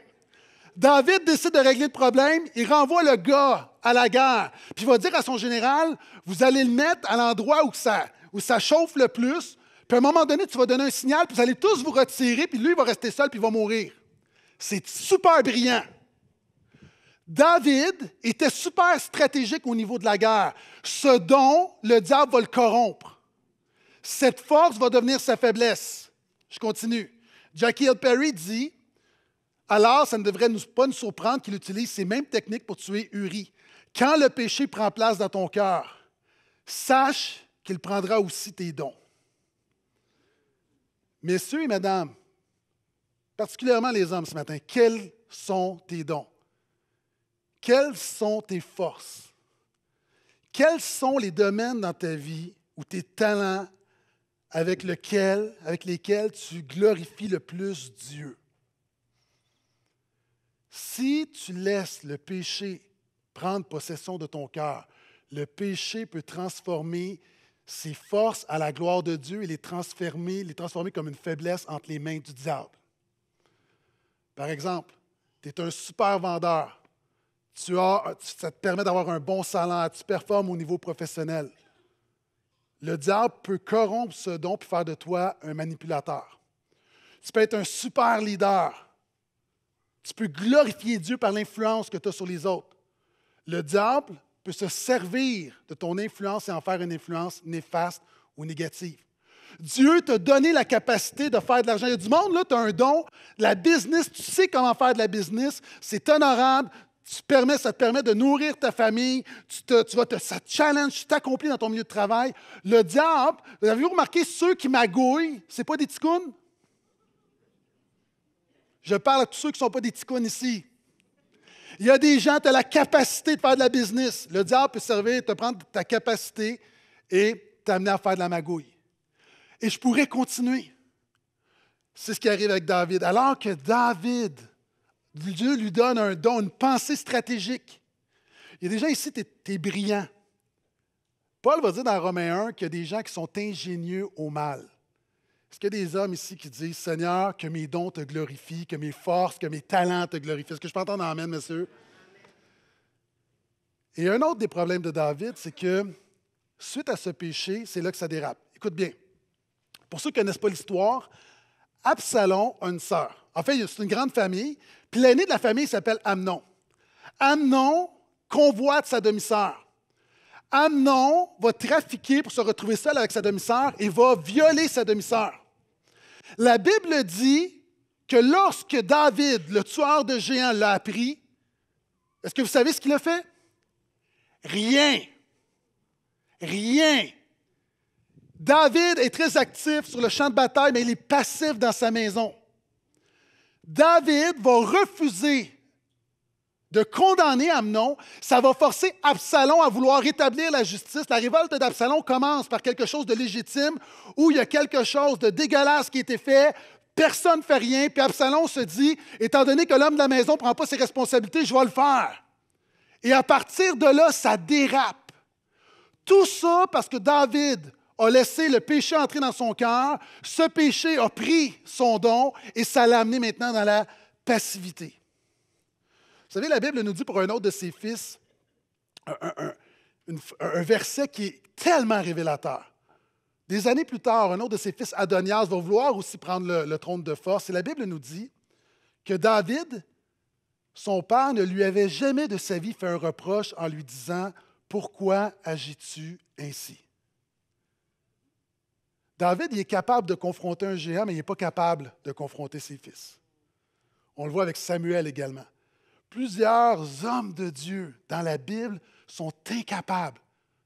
Speaker 1: David décide de régler le problème, il renvoie le gars à la guerre, puis il va dire à son général, vous allez le mettre à l'endroit où ça, où ça chauffe le plus, puis à un moment donné, tu vas donner un signal, puis vous allez tous vous retirer, puis lui, il va rester seul, puis il va mourir. C'est super brillant. David était super stratégique au niveau de la guerre. Ce don, le diable va le corrompre. Cette force va devenir sa faiblesse. Je continue. Jackie L. Perry dit Alors, ça ne devrait nous, pas nous surprendre qu'il utilise ces mêmes techniques pour tuer Uri. Quand le péché prend place dans ton cœur, sache qu'il prendra aussi tes dons. Messieurs et Madame, particulièrement les hommes ce matin, quels sont tes dons? Quelles sont tes forces? Quels sont les domaines dans ta vie ou tes talents avec, lequel, avec lesquels tu glorifies le plus Dieu? Si tu laisses le péché prendre possession de ton cœur, le péché peut transformer ses forces à la gloire de Dieu et les transformer, les transformer comme une faiblesse entre les mains du diable. Par exemple, tu es un super vendeur, as, ça te permet d'avoir un bon salaire, tu performes au niveau professionnel. Le diable peut corrompre ce don et faire de toi un manipulateur. Tu peux être un super leader. Tu peux glorifier Dieu par l'influence que tu as sur les autres. Le diable peut se servir de ton influence et en faire une influence néfaste ou négative. Dieu t'a donné la capacité de faire de l'argent. Il y a du monde, là, tu as un don, la business, tu sais comment faire de la business, c'est honorable, permets, ça te permet de nourrir ta famille, tu, ça te challenge, tu t'accomplis dans ton milieu de travail. Le diable, vous avez remarqué, ceux qui magouillent, ce pas des ticounes? Je parle à tous ceux qui ne sont pas des ticounes ici. Il y a des gens, tu as la capacité de faire de la business. Le diable peut servir, te prendre ta capacité et t'amener à faire de la magouille. Et je pourrais continuer. C'est ce qui arrive avec David. Alors que David Dieu lui donne un don, une pensée stratégique. Il y a des gens ici, tu es, brillant. Paul va dire dans Romains 1 qu'il y a des gens qui sont ingénieux au mal. Est-ce qu'il y a des hommes ici qui disent Seigneur, que mes dons te glorifient, que mes forces, que mes talents te glorifient Est-ce que je peux entendre Amen, monsieur Et un autre des problèmes de David, c'est que suite à ce péché, c'est là que ça dérape. Écoute bien. Pour ceux qui ne connaissent pas l'histoire, Absalom a une sœur. En fait, c'est une grande famille. Puis l'aîné de la famille s'appelle Amnon. Amnon convoite sa demi-sœur. Amnon va trafiquer pour se retrouver seul avec sa demi-sœur et va violer sa demi-sœur. La Bible dit que lorsque David, le tueur de géants, l'a appris, est-ce que vous savez ce qu'il a fait? Rien. Rien. David est très actif sur le champ de bataille, mais il est passif dans sa maison. David va refuser de condamner Amnon, ça va forcer Absalom à vouloir rétablir la justice. La révolte d'Absalom commence par quelque chose de légitime où il y a quelque chose de dégueulasse qui a été fait. Personne ne fait rien. Puis Absalom se dit, étant donné que l'homme de la maison ne prend pas ses responsabilités, je vais le faire. Et à partir de là, ça dérape. Tout ça parce que David a laissé le péché entrer dans son cœur. Ce péché a pris son don et ça l'a amené maintenant dans la passivité. Vous savez, la Bible nous dit pour un autre de ses fils un, verset qui est tellement révélateur. Des années plus tard, un autre de ses fils, Adonias, va vouloir aussi prendre le trône de force. Et la Bible nous dit que David, son père, ne lui avait jamais de sa vie fait un reproche en lui disant Pourquoi agis-tu ainsi David, il est capable de confronter un géant, mais il n'est pas capable de confronter ses fils. On le voit avec Samuel également. Plusieurs hommes de Dieu dans la Bible sont incapables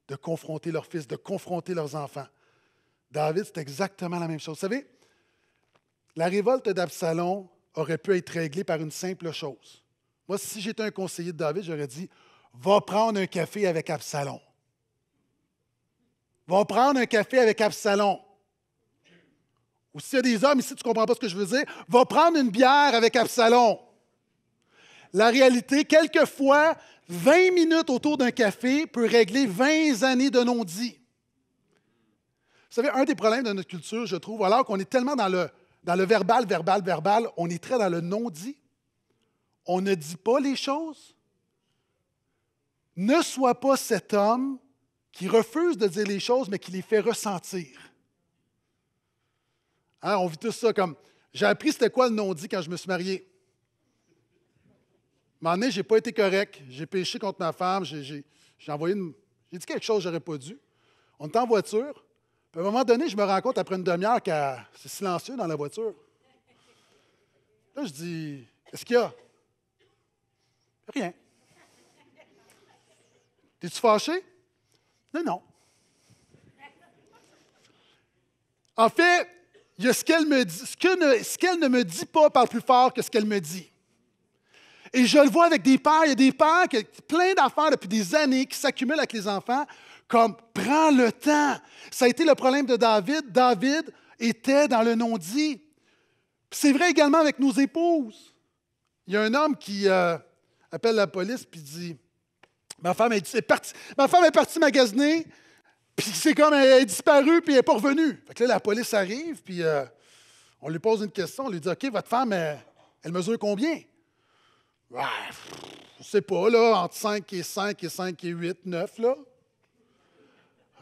Speaker 1: de confronter leurs fils, de confronter leurs enfants. David, c'est exactement la même chose. Vous savez, la révolte d'Absalom aurait pu être réglée par une simple chose. Moi, si j'étais un conseiller de David, j'aurais dit Va prendre un café avec Absalom. Va prendre un café avec Absalom ou s'il y a des hommes ici, tu ne comprends pas ce que je veux dire, va prendre une bière avec Absalom. La réalité, quelquefois, 20 minutes autour d'un café peut régler 20 années de non-dit. Vous savez, un des problèmes de notre culture, je trouve, alors qu'on est tellement dans le, dans le verbal, verbal, verbal, on est très dans le non-dit. On ne dit pas les choses. Ne sois pas cet homme qui refuse de dire les choses, mais qui les fait ressentir. Hein, on vit tout ça comme. J'ai appris c'était quoi le non-dit quand je me suis marié. À un pas été correct. J'ai péché contre ma femme. J'ai envoyé une... J'ai dit quelque chose que je pas dû. On est en voiture. à un moment donné, je me rends compte après une demi-heure que c'est silencieux dans la voiture. Là, je dis « ce qu'il y a Rien. T'es-tu fâché Non, non. En fait, ce qu'elle ne, me dit pas parle plus fort que ce qu'elle me dit. Et je le vois avec des pères, il y a des pères qui ont plein d'affaires depuis des années qui s'accumulent avec les enfants, comme prends le temps. Ça a été le problème de David. David était dans le non-dit. C'est vrai également avec nos épouses. Il y a un homme qui euh, appelle la police puis dit Ma femme est, est partie, ma femme est partie magasiner, puis c'est comme elle est disparue, puis elle n'est pas revenue. Fait que là, la police arrive, puis euh, on lui pose une question. On lui dit OK, votre femme, elle, mesure combien Ouais, je sais pas, là, entre 5 et 5 et 5 et 8, 9, là.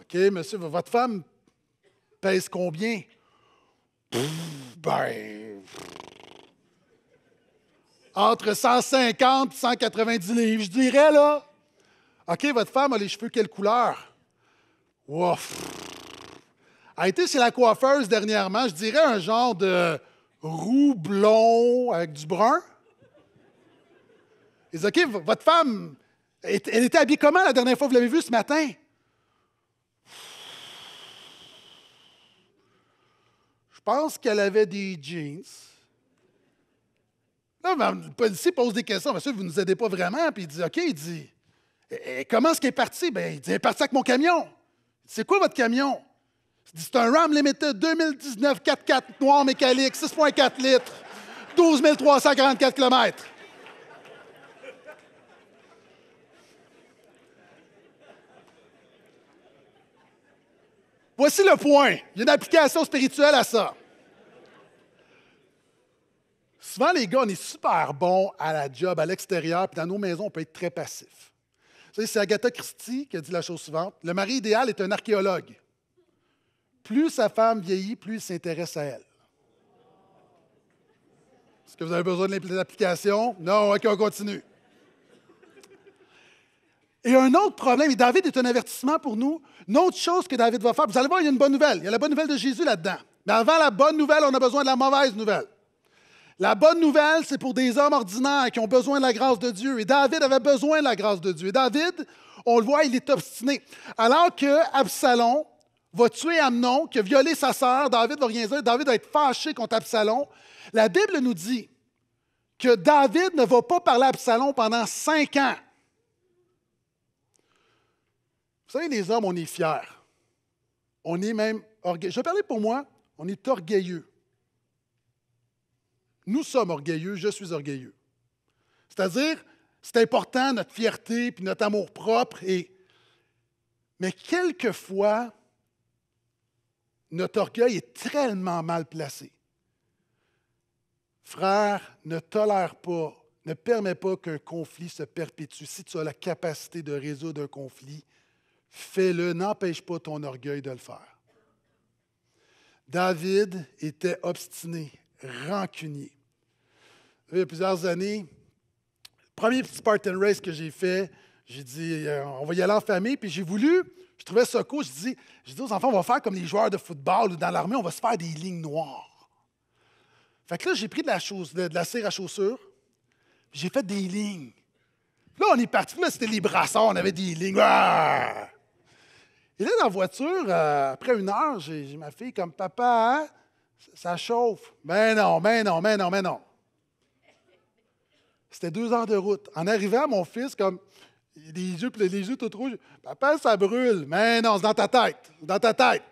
Speaker 1: OK, monsieur, votre femme pèse combien Ben. Entre 150 et 190 livres, je dirais, là. OK, votre femme a les cheveux quelle couleur Ouf! A été chez la coiffeuse dernièrement, je dirais un genre de roux blond avec du brun. Il dit, OK, votre femme, elle était habillée comment la dernière fois que vous l'avez vue ce matin? Je pense qu'elle avait des jeans. Là, le policier pose des questions. monsieur vous ne nous aidez pas vraiment. Puis il dit, OK, il dit, eh, eh, comment est-ce qu'elle est partie? Bien, il dit, elle est partie avec mon camion. C'est quoi votre camion? C'est un Ram Limited 2019 4x4 noir mécanique, 6,4 litres, 12 344 km. Voici le point. Il y a une application spirituelle à ça. Souvent, les gars, on est super bons à la job, à l'extérieur, puis dans nos maisons, on peut être très passif. C'est Agatha Christie qui a dit la chose suivante Le mari idéal est un archéologue. Plus sa femme vieillit, plus il s'intéresse à elle. Est-ce que vous avez besoin de l'application? Non, OK, on continue. Et un autre problème, et David est un avertissement pour nous, une autre chose que David va faire, vous allez voir, il y a une bonne nouvelle. Il y a la bonne nouvelle de Jésus là-dedans. Mais avant la bonne nouvelle, on a besoin de la mauvaise nouvelle. La bonne nouvelle, c'est pour des hommes ordinaires qui ont besoin de la grâce de Dieu. Et David avait besoin de la grâce de Dieu. Et David, on le voit, il est obstiné. Alors que Absalom va tuer Amnon, qui a violé sa sœur, David va rien dire. David va être fâché contre Absalom. La Bible nous dit que David ne va pas parler à Absalom pendant cinq ans. Vous savez, les hommes, on est fiers. On est même orgueilleux. Je vais parler pour moi, on est orgueilleux. Nous sommes orgueilleux, je suis orgueilleux. C'est-à-dire, c'est important, notre fierté, puis notre amour propre. Et... Mais quelquefois, notre orgueil est tellement mal placé. Frère, ne tolère pas, ne permets pas qu'un conflit se perpétue. Si tu as la capacité de résoudre un conflit, fais-le, n'empêche pas ton orgueil de le faire. David était obstiné, rancunier. Il y a plusieurs années, le premier petit Spartan Race que j'ai fait, j'ai dit, euh, on va y aller en famille, puis j'ai voulu, je trouvais ça cool, je dis, je aux enfants, on va faire comme les joueurs de football ou dans l'armée, on va se faire des lignes noires. Fait que là, j'ai pris de la, chose, de, la cire à chaussures, j'ai fait des lignes. là, on est parti, là, c'était les brassards, on avait des lignes. Ah! Et là, dans la voiture, euh, après une heure, j'ai ma fille comme papa, hein? Ça chauffe. Mais non, mais non, mais non, mais non. C'était deux heures de route. En arrivant, mon fils, comme les yeux, les yeux tout rouges, Papa, ça brûle. Mais non, c'est dans ta tête. dans ta tête.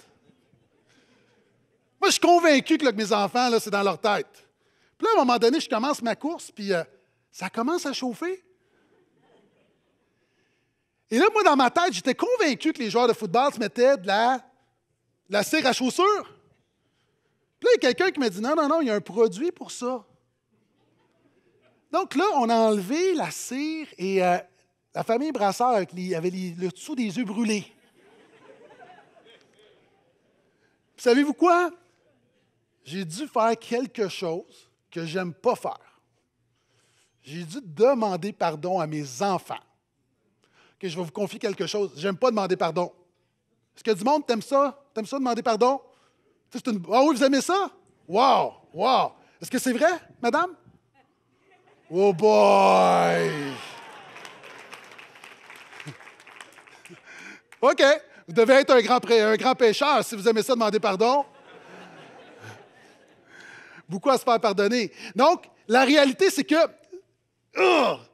Speaker 1: Moi, je suis convaincu que, mes enfants, là, c'est dans leur tête. Puis là, à un moment donné, je commence ma course, puis euh, ça commence à chauffer. Et là, moi, dans ma tête, j'étais convaincu que les joueurs de football se mettaient de la, de la cire à chaussures. Puis là, il y a quelqu'un qui m'a dit Non, non, non, il y a un produit pour ça. Donc là, on a enlevé la cire et euh, la famille Brasseur avait le dessous des yeux brûlés. Savez-vous quoi? J'ai dû faire quelque chose que j'aime pas faire. J'ai dû demander pardon à mes enfants. je vais vous confier quelque chose. J'aime pas demander pardon. Est-ce que du monde t'aime ça? T'aimes ça demander pardon? Ah oui, vous aimez ça? Wow! Wow! Est-ce que c'est vrai, madame? Oh boy! *laughs* OK. Vous devez être un grand, un Si vous aimez ça, demandez pardon. Beaucoup à se faire pardonner. Donc, la réalité, c'est que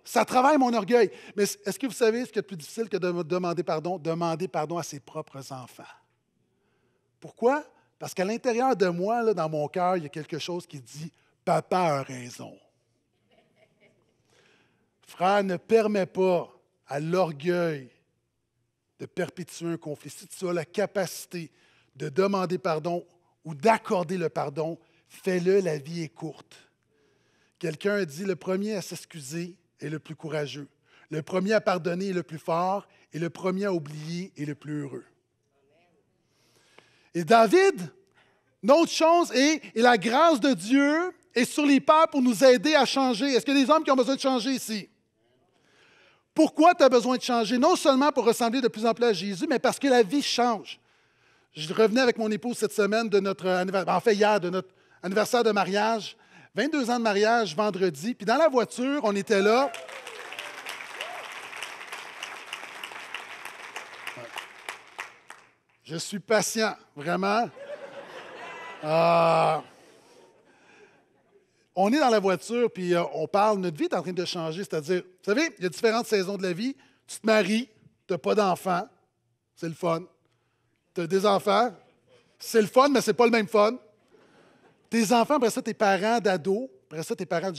Speaker 1: ça travaille mon orgueil. Mais est-ce que vous savez ce qui est plus difficile que de demander pardon? Demander pardon à ses propres enfants. Pourquoi? Parce qu'à l'intérieur de moi, là, dans mon cœur, il y a quelque chose qui dit Papa a raison. Frère, ne permet pas à l'orgueil de perpétuer un conflit. Si tu as la capacité de demander pardon ou d'accorder le pardon, fais-le, la vie est courte. Quelqu'un dit le premier à s'excuser est le plus courageux, le premier à pardonner est le plus fort, et le premier à oublier est le plus heureux. Et David, notre chose est, et la grâce de Dieu est sur les pères pour nous aider à changer. Est-ce qu'il y a des hommes qui ont besoin de changer ici? Pourquoi tu as besoin de changer? Non seulement pour ressembler de plus en plus à Jésus, mais parce que la vie change. Je revenais avec mon épouse cette semaine de notre anniversaire, ben, en fait hier, de notre anniversaire de mariage. 22 ans de mariage vendredi. Puis dans la voiture, on était là. Je suis patient, vraiment. Euh, on est dans la voiture, puis euh, on parle, notre vie est en train de changer. C'est-à-dire, vous savez, il y a différentes saisons de la vie. Tu te maries, tu n'as pas d'enfants, c'est le fun. Tu as des enfants, c'est le fun, mais c'est pas le même fun. Tes enfants, après ça, tes parents d'ados, après ça, tes parents de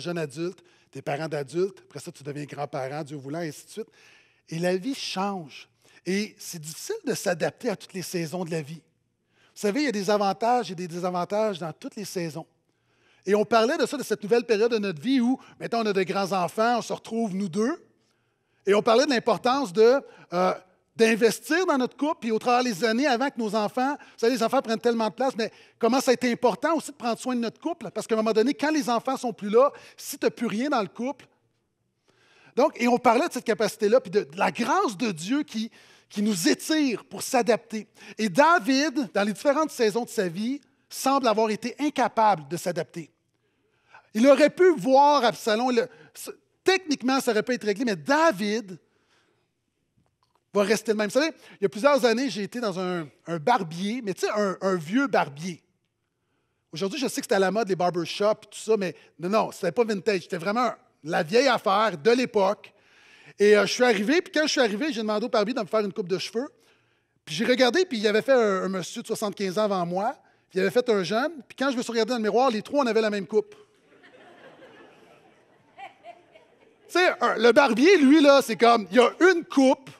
Speaker 1: jeunes adultes, tes parents d'adultes, après ça, tu deviens grand-parent, Dieu voulant, et ainsi de suite. Et la vie change. Et c'est difficile de s'adapter à toutes les saisons de la vie. Vous savez, il y a des avantages et des désavantages dans toutes les saisons. Et on parlait de ça, de cette nouvelle période de notre vie où, maintenant on a des grands-enfants, on se retrouve nous deux, et on parlait de l'importance de, euh, d'investir dans notre couple, puis au travers des années, avant que nos enfants, vous savez, les enfants prennent tellement de place, mais comment ça a été important aussi de prendre soin de notre couple, parce qu'à un moment donné, quand les enfants sont plus là, si tu n'as plus rien dans le couple, et on parlait de cette capacité-là, puis de, la grâce de Dieu qui, qui nous étire pour s'adapter. Et David, dans les différentes saisons de sa vie, semble avoir été incapable de s'adapter. Il aurait pu voir Absalom, techniquement, ça aurait pu être réglé, mais David va rester le même. Vous savez, il y a plusieurs années, j'ai été dans un, barbier, mais tu sais, un, vieux barbier. Aujourd'hui, je sais que c'était à la mode, les barbershops, tout ça, mais non, non, c'était pas vintage, c'était vraiment la vieille affaire de l'époque. Et euh, je suis arrivé, puis quand je suis arrivé, j'ai demandé au barbier de me faire une coupe de cheveux. Puis j'ai regardé, puis il avait fait un, monsieur de 75 ans avant moi, puis il avait fait un jeune. Puis quand je me suis regardé dans le miroir, les trois, on avait la même coupe. tu sais, le barbier, lui, là, c'est comme, il y a une coupe.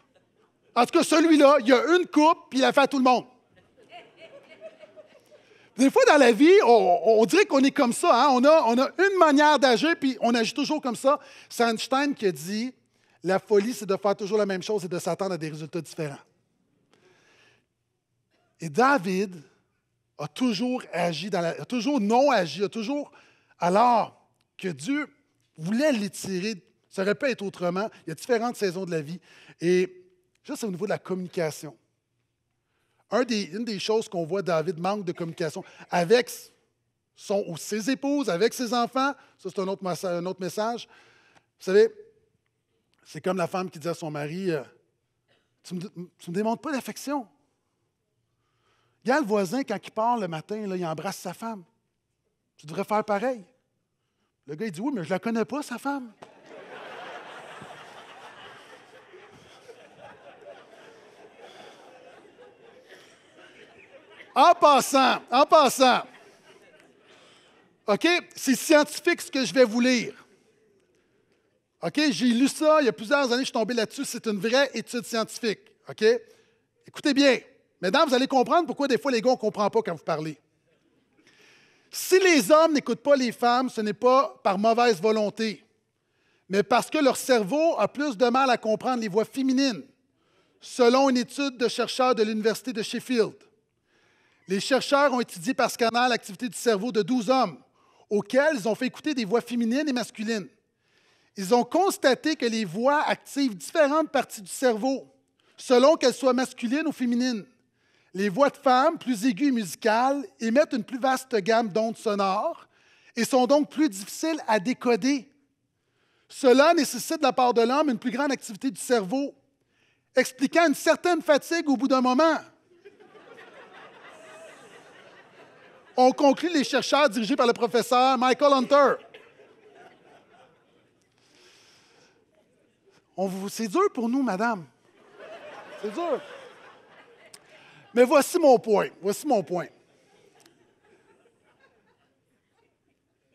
Speaker 1: En tout cas, celui-là, il y a une coupe, puis il a fait à tout le monde. Des fois, dans la vie, on, dirait qu'on est comme ça. Hein. On, a, une manière d'agir, puis on agit toujours comme ça. C'est Einstein qui a dit La folie, c'est de faire toujours la même chose et de s'attendre à des résultats différents. Et David a toujours agi, dans a toujours non agi, a toujours. Alors que Dieu voulait l'étirer, ça aurait pu être autrement. Il y a différentes saisons de la vie. Et ça, c'est au niveau de la communication une des choses qu'on voit, David manque de communication avec son, ou ses épouses, avec ses enfants. Ça, c'est un autre, message. Vous savez, c'est comme la femme qui dit à son mari euh, Tu ne me, démontres pas d'affection. Il y a le voisin, quand il part le matin, il embrasse sa femme. Tu devrais faire pareil. Le gars, il dit Oui, mais je ne la connais pas, sa femme. En passant, en passant, OK, c'est scientifique ce que je vais vous lire. OK, j'ai lu ça il y a plusieurs années, je suis tombé là-dessus. C'est une vraie étude scientifique. OK? Écoutez bien. Mesdames, vous allez comprendre pourquoi des fois les gars, ne comprend pas quand vous parlez. Si les hommes n'écoutent pas les femmes, ce n'est pas par mauvaise volonté, mais parce que leur cerveau a plus de mal à comprendre les voix féminines, selon une étude de chercheurs de l'Université de Sheffield. Les chercheurs ont étudié par scanner l'activité du cerveau de 12 hommes, auxquels ils ont fait écouter des voix féminines et masculines. Ils ont constaté que les voix activent différentes parties du cerveau, selon qu'elles soient masculines ou féminines. Les voix de femmes, plus aiguës et musicales, émettent une plus vaste gamme d'ondes sonores et sont donc plus difficiles à décoder. Cela nécessite de la part de l'homme une plus grande activité du cerveau, expliquant une certaine fatigue au bout d'un moment. On conclut les chercheurs dirigés par le professeur Michael Hunter. C'est dur pour nous, madame. C'est dur. Mais voici mon point. Voici mon point.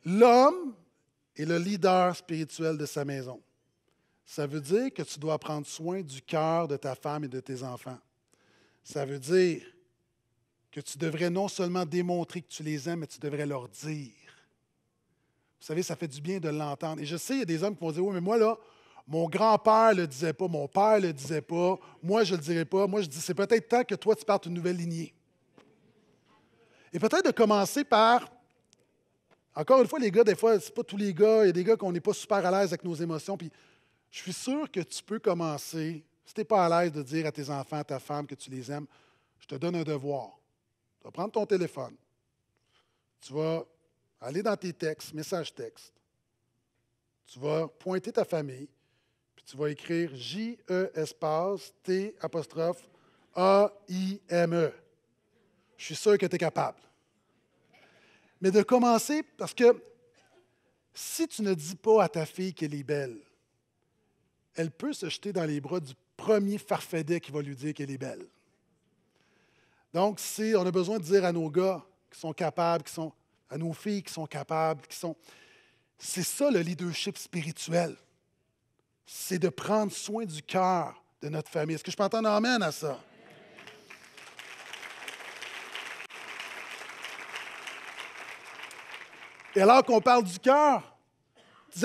Speaker 1: L'homme est le leader spirituel de sa maison. Ça veut dire que tu dois prendre soin du cœur de ta femme et de tes enfants. Ça veut dire que tu devrais non seulement démontrer que tu les aimes, mais tu devrais leur dire. Vous savez, ça fait du bien de l'entendre. Et je sais, il y a des hommes qui vont dire Oui, mais moi, là, mon grand-père ne le disait pas, mon père ne le disait pas, moi, je ne le dirais pas. Moi, je dis C'est peut-être temps que toi, tu partes une nouvelle lignée. Et peut-être de commencer par. Encore une fois, les gars, des fois, c'est pas tous les gars. Il y a des gars qu'on n'est pas super à l'aise avec nos émotions. Puis je suis sûr que tu peux commencer, si tu n'es pas à l'aise de dire à tes enfants, à ta femme que tu les aimes, je te donne un devoir tu vas prendre ton téléphone. Tu vas aller dans tes textes, messages textes. Tu vas pointer ta famille, puis tu vas écrire J-E espace T A-I-M-E. E. Je suis sûr que tu es capable. Mais de commencer, parce que si tu ne dis pas à ta fille qu'elle est belle, elle peut se jeter dans les bras du premier farfadet qui va lui dire qu'elle est belle. Donc, on a besoin de dire à nos gars qui sont capables, qui sont, à nos filles qui sont capables, qui sont. C'est ça le leadership spirituel. C'est de prendre soin du cœur de notre famille. Est-ce que je peux entendre Amen à ça? Et alors qu'on parle du cœur,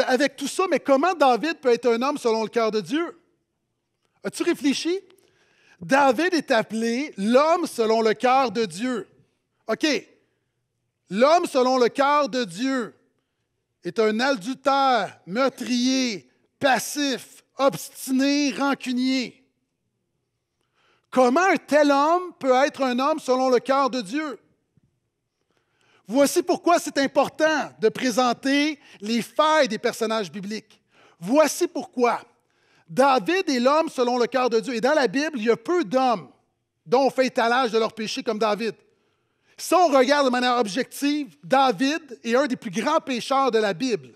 Speaker 1: avec tout ça, mais comment David peut être un homme selon le cœur de Dieu? As-tu réfléchi? David est appelé l'homme selon le cœur de Dieu. OK. L'homme selon le cœur de Dieu est un adultère, meurtrier, passif, obstiné, rancunier. Comment un tel homme peut être un homme selon le cœur de Dieu? Voici pourquoi c'est important de présenter les failles des personnages bibliques. Voici pourquoi. David est l'homme selon le cœur de Dieu. Et dans la Bible, il y a peu d'hommes dont on fait étalage de leur péché comme David. Si on regarde de manière objective, David est un des plus grands pécheurs de la Bible.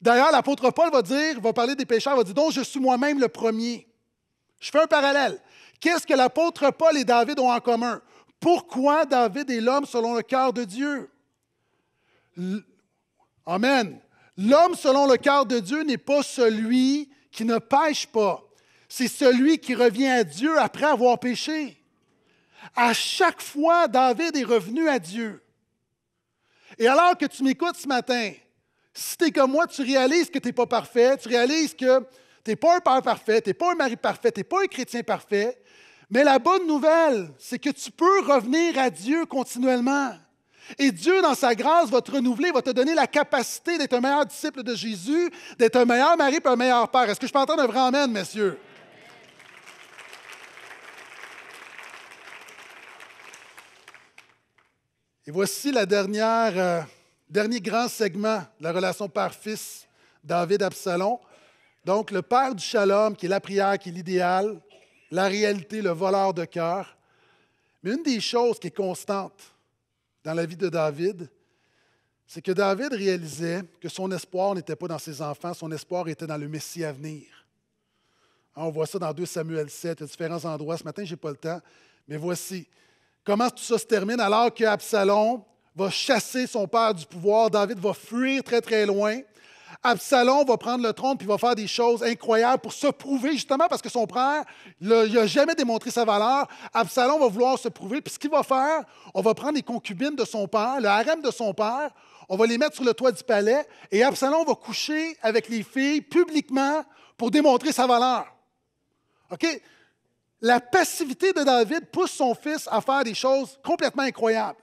Speaker 1: D'ailleurs, l'apôtre Paul va dire, va parler des pécheurs, va dire donc je suis moi-même le premier. Je fais un parallèle. Qu'est-ce que l'apôtre Paul et David ont en commun? Pourquoi David est l'homme selon le cœur de Dieu? Amen. L'homme selon le cœur de Dieu n'est pas celui qui ne pêche pas, c'est celui qui revient à Dieu après avoir péché. À chaque fois, David est revenu à Dieu. Et alors que tu m'écoutes ce matin, si tu es comme moi, tu réalises que tu n'es pas parfait, tu réalises que tu n'es pas un père parfait, tu n'es pas un mari parfait, tu n'es pas un chrétien parfait. Mais la bonne nouvelle, c'est que tu peux revenir à Dieu continuellement. Et Dieu, dans sa grâce, va te renouveler, va te donner la capacité d'être un meilleur disciple de Jésus, d'être un meilleur mari et un meilleur père. Est-ce que je peux entendre un vrai amen, messieurs? Et voici le euh, dernier grand segment de la relation père-fils David-Absalom. Donc, le père du shalom, qui est la prière, qui est l'idéal, la réalité, le voleur de cœur. Mais une des choses qui est constante dans la vie de David, c'est que David réalisait que son espoir n'était pas dans ses enfants, son espoir était dans le Messie à venir. Hein, on voit ça dans 2 Samuel 7, à différents endroits. Ce matin, je n'ai pas le temps, mais voici. Comment tout ça se termine alors que Absalom va chasser son père du pouvoir, David va fuir très très loin, Absalom va prendre le trône puis va faire des choses incroyables pour se prouver, justement, parce que son père il n'a jamais démontré sa valeur. Absalom va vouloir se prouver. Puis ce qu'il va faire, on va prendre les concubines de son père, le harem de son père, on va les mettre sur le toit du palais et Absalom va coucher avec les filles publiquement pour démontrer sa valeur. OK? La passivité de David pousse son fils à faire des choses complètement incroyables.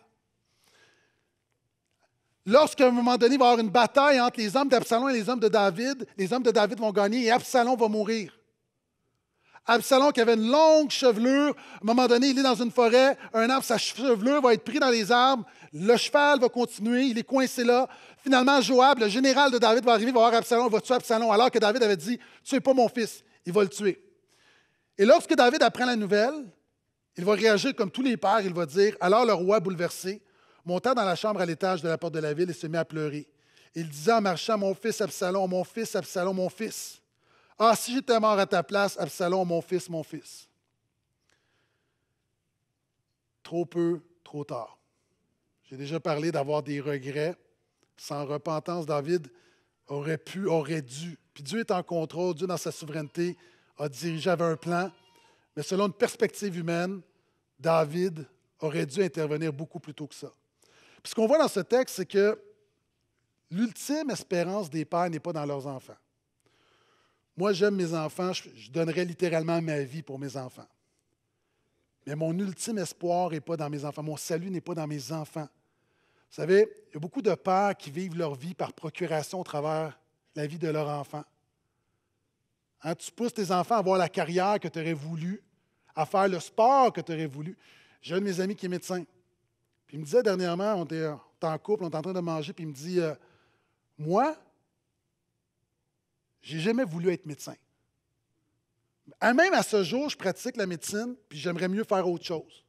Speaker 1: Lorsqu'à un moment donné, il va y avoir une bataille entre les hommes d'Absalom et les hommes de David, les hommes de David vont gagner et Absalom va mourir. Absalom, qui avait une longue chevelure, à un moment donné, il est dans une forêt, un arbre, sa chevelure va être prise dans les arbres, le cheval va continuer, il est coincé là. Finalement, Joab, le général de David, va arriver, va voir Absalom, va tuer Absalom, alors que David avait dit tu es pas mon fils, il va le tuer. Et lorsque David apprend la nouvelle, il va réagir comme tous les pères, il va dire Alors le roi bouleversé monta dans la chambre à l'étage de la porte de la ville et se mit à pleurer. Il disait en marchant, Mon fils Absalom, mon fils Absalom, mon fils. Ah, si j'étais mort à ta place, Absalom, mon fils, mon fils. Trop peu, trop tard. J'ai déjà parlé d'avoir des regrets. Sans repentance, David aurait pu, aurait dû. Puis Dieu est en contrôle, Dieu dans sa souveraineté a dirigé, avait un plan. Mais selon une perspective humaine, David aurait dû intervenir beaucoup plus tôt que ça ce qu'on voit dans ce texte, c'est que l'ultime espérance des pères n'est pas dans leurs enfants. Moi, j'aime mes enfants, je donnerais littéralement ma vie pour mes enfants. Mais mon ultime espoir n'est pas dans mes enfants, mon salut n'est pas dans mes enfants. Vous savez, il y a beaucoup de pères qui vivent leur vie par procuration au travers la vie de leur enfant. Hein, tu pousses tes enfants à avoir la carrière que tu aurais voulu, à faire le sport que tu aurais voulu. J'ai un de mes amis qui est médecin. Puis il me disait dernièrement, on était en couple, on est en train de manger, puis il me dit euh, Moi, j'ai jamais voulu être médecin. Ah, même à ce jour, je pratique la médecine, puis j'aimerais mieux faire autre chose.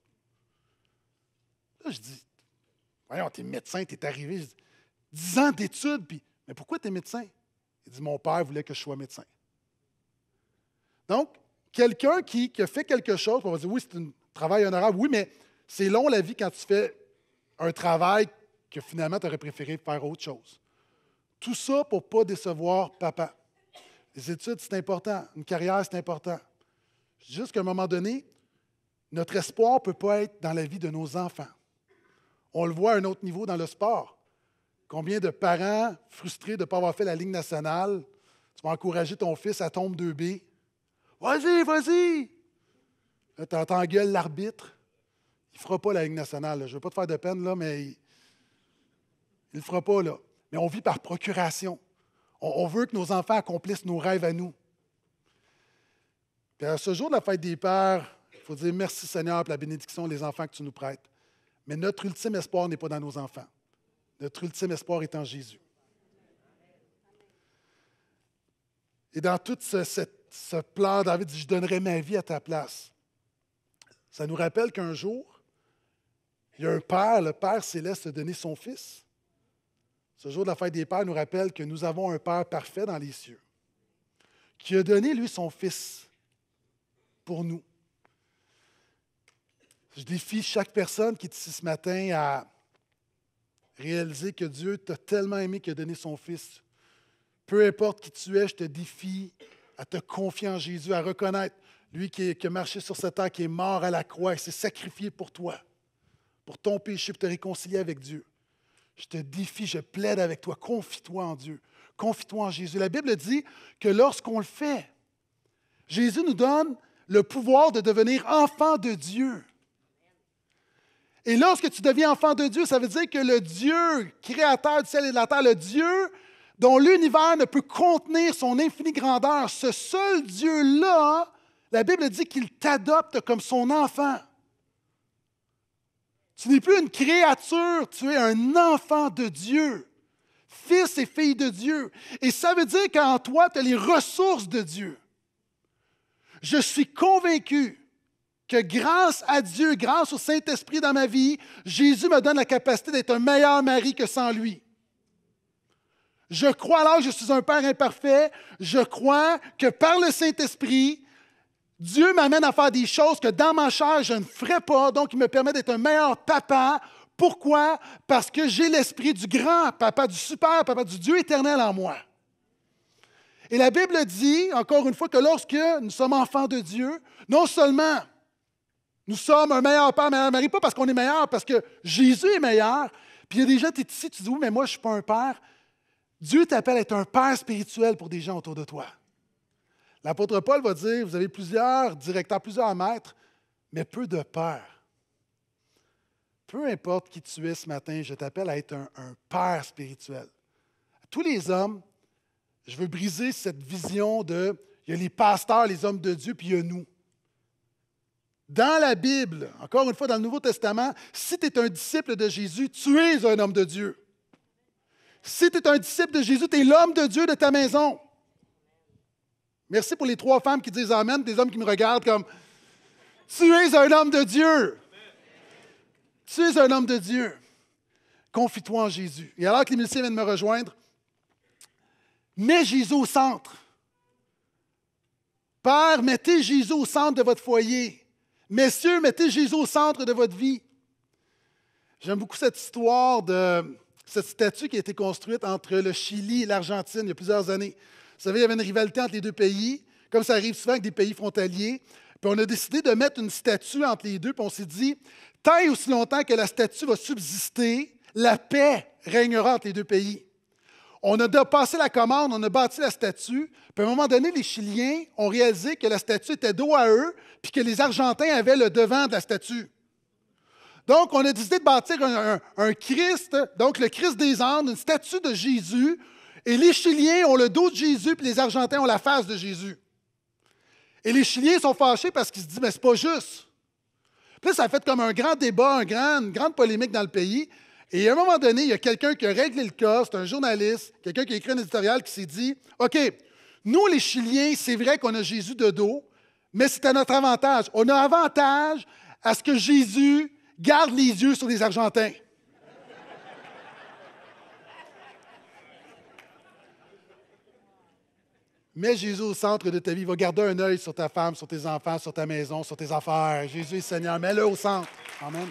Speaker 1: Là, je dis Voyons, t'es médecin, tu es arrivé. Je dis, 10 ans d'études, puis Mais pourquoi tu es médecin Il dit Mon père voulait que je sois médecin. Donc, quelqu'un qui, qui, a fait quelque chose, on va dire Oui, c'est un travail honorable, oui, mais c'est long la vie quand tu fais un travail que finalement tu aurais préféré faire autre chose. Tout ça pour ne pas décevoir papa. Les études, c'est important. Une carrière, c'est important. Juste qu'à un moment donné, notre espoir ne peut pas être dans la vie de nos enfants. On le voit à un autre niveau dans le sport. Combien de parents frustrés de ne pas avoir fait la Ligue nationale, tu vas encourager ton fils à tomber 2B. Vas-y, vas-y! Tu entends gueule l'arbitre ne fera pas la Ligue nationale. Je ne veux pas te faire de peine, là, mais il ne le fera pas. Là. Mais on vit par procuration. On, veut que nos enfants accomplissent nos rêves à nous. Puis à ce jour de la fête des pères, il faut dire merci Seigneur pour la bénédiction des enfants que tu nous prêtes. Mais notre ultime espoir n'est pas dans nos enfants. Notre ultime espoir est en Jésus. Et dans tout ce, ce plan, David dit, je donnerai ma vie à ta place. Ça nous rappelle qu'un jour, il y a un Père, le Père céleste a donné son Fils. Ce jour de la fête des Pères nous rappelle que nous avons un Père parfait dans les cieux, qui a donné, lui, son Fils pour nous. Je défie chaque personne qui est ici ce matin à réaliser que Dieu t'a tellement aimé qu'il a donné son Fils. Peu importe qui tu es, je te défie à te confier en Jésus, à reconnaître lui qui, est, a marché sur cette terre, qui est mort à la croix et s'est sacrifié pour toi pour ton péché, pour te réconcilier avec Dieu. Je te défie, je plaide avec toi. Confie-toi en Dieu. Confie-toi en Jésus. La Bible dit que lorsqu'on le fait, Jésus nous donne le pouvoir de devenir enfant de Dieu. Et lorsque tu deviens enfant de Dieu, ça veut dire que le Dieu, créateur du ciel et de la terre, le Dieu dont l'univers ne peut contenir son infinie grandeur, ce seul Dieu-là, la Bible dit qu'il t'adopte comme son enfant. Tu n'es plus une créature, tu es un enfant de Dieu, fils et fille de Dieu. Et ça veut dire qu'en toi, tu as les ressources de Dieu. Je suis convaincu que grâce à Dieu, grâce au Saint-Esprit dans ma vie, Jésus me donne la capacité d'être un meilleur mari que sans lui. Je crois alors que je suis un père imparfait. Je crois que par le Saint-Esprit, Dieu m'amène à faire des choses que dans ma chair, je ne ferai pas, donc il me permet d'être un meilleur papa. Pourquoi? Parce que j'ai l'esprit du grand papa, du super papa, du Dieu éternel en moi. Et la Bible dit, encore une fois, que lorsque nous sommes enfants de Dieu, non seulement nous sommes un meilleur père, mais meilleur mari, pas parce qu'on est meilleur, parce que Jésus est meilleur. Puis il y a des gens, tu es ici, tu dis, oui, mais moi, je ne suis pas un père. Dieu t'appelle à être un père spirituel pour des gens autour de toi. L'apôtre Paul va dire, vous avez plusieurs directeurs, plusieurs maîtres, mais peu de pères. Peu importe qui tu es ce matin, je t'appelle à être un, père spirituel. À tous les hommes, je veux briser cette vision de, il y a les pasteurs, les hommes de Dieu, puis il y a nous. Dans la Bible, encore une fois dans le Nouveau Testament, si tu es un disciple de Jésus, tu es un homme de Dieu. Si tu es un disciple de Jésus, tu es l'homme de Dieu de ta maison. Merci pour les trois femmes qui disent Amen, des hommes qui me regardent comme Tu es un homme de Dieu. Tu es un homme de Dieu. Confie-toi en Jésus. Et alors que les musiciens viennent me rejoindre, mets Jésus au centre. Père, mettez Jésus au centre de votre foyer. Messieurs, mettez Jésus au centre de votre vie. J'aime beaucoup cette histoire de cette statue qui a été construite entre le Chili et l'Argentine il y a plusieurs années. Vous savez, il y avait une rivalité entre les deux pays, comme ça arrive souvent avec des pays frontaliers. Puis on a décidé de mettre une statue entre les deux, puis on s'est dit, tant et aussi longtemps que la statue va subsister, la paix règnera entre les deux pays. On a passé la commande, on a bâti la statue, puis à un moment donné, les Chiliens ont réalisé que la statue était dos à eux, puis que les Argentins avaient le devant de la statue. Donc, on a décidé de bâtir un Christ, donc le Christ des Andes, une statue de Jésus, et les Chiliens ont le dos de Jésus, puis les Argentins ont la face de Jésus. Et les Chiliens sont fâchés parce qu'ils se disent, mais c'est pas juste. Puis ça a fait comme un grand débat, une grande polémique dans le pays. Et à un moment donné, il y a quelqu'un qui a réglé le cas, c'est un journaliste, quelqu'un qui a écrit un éditorial qui s'est dit OK, nous, les Chiliens, c'est vrai qu'on a Jésus de dos, mais c'est à notre avantage. On a avantage à ce que Jésus garde les yeux sur les Argentins. Mets Jésus au centre de ta vie. va garder un œil sur ta femme, sur tes enfants, sur ta maison, sur tes affaires. Jésus est Seigneur. Mets-le au centre. Amen.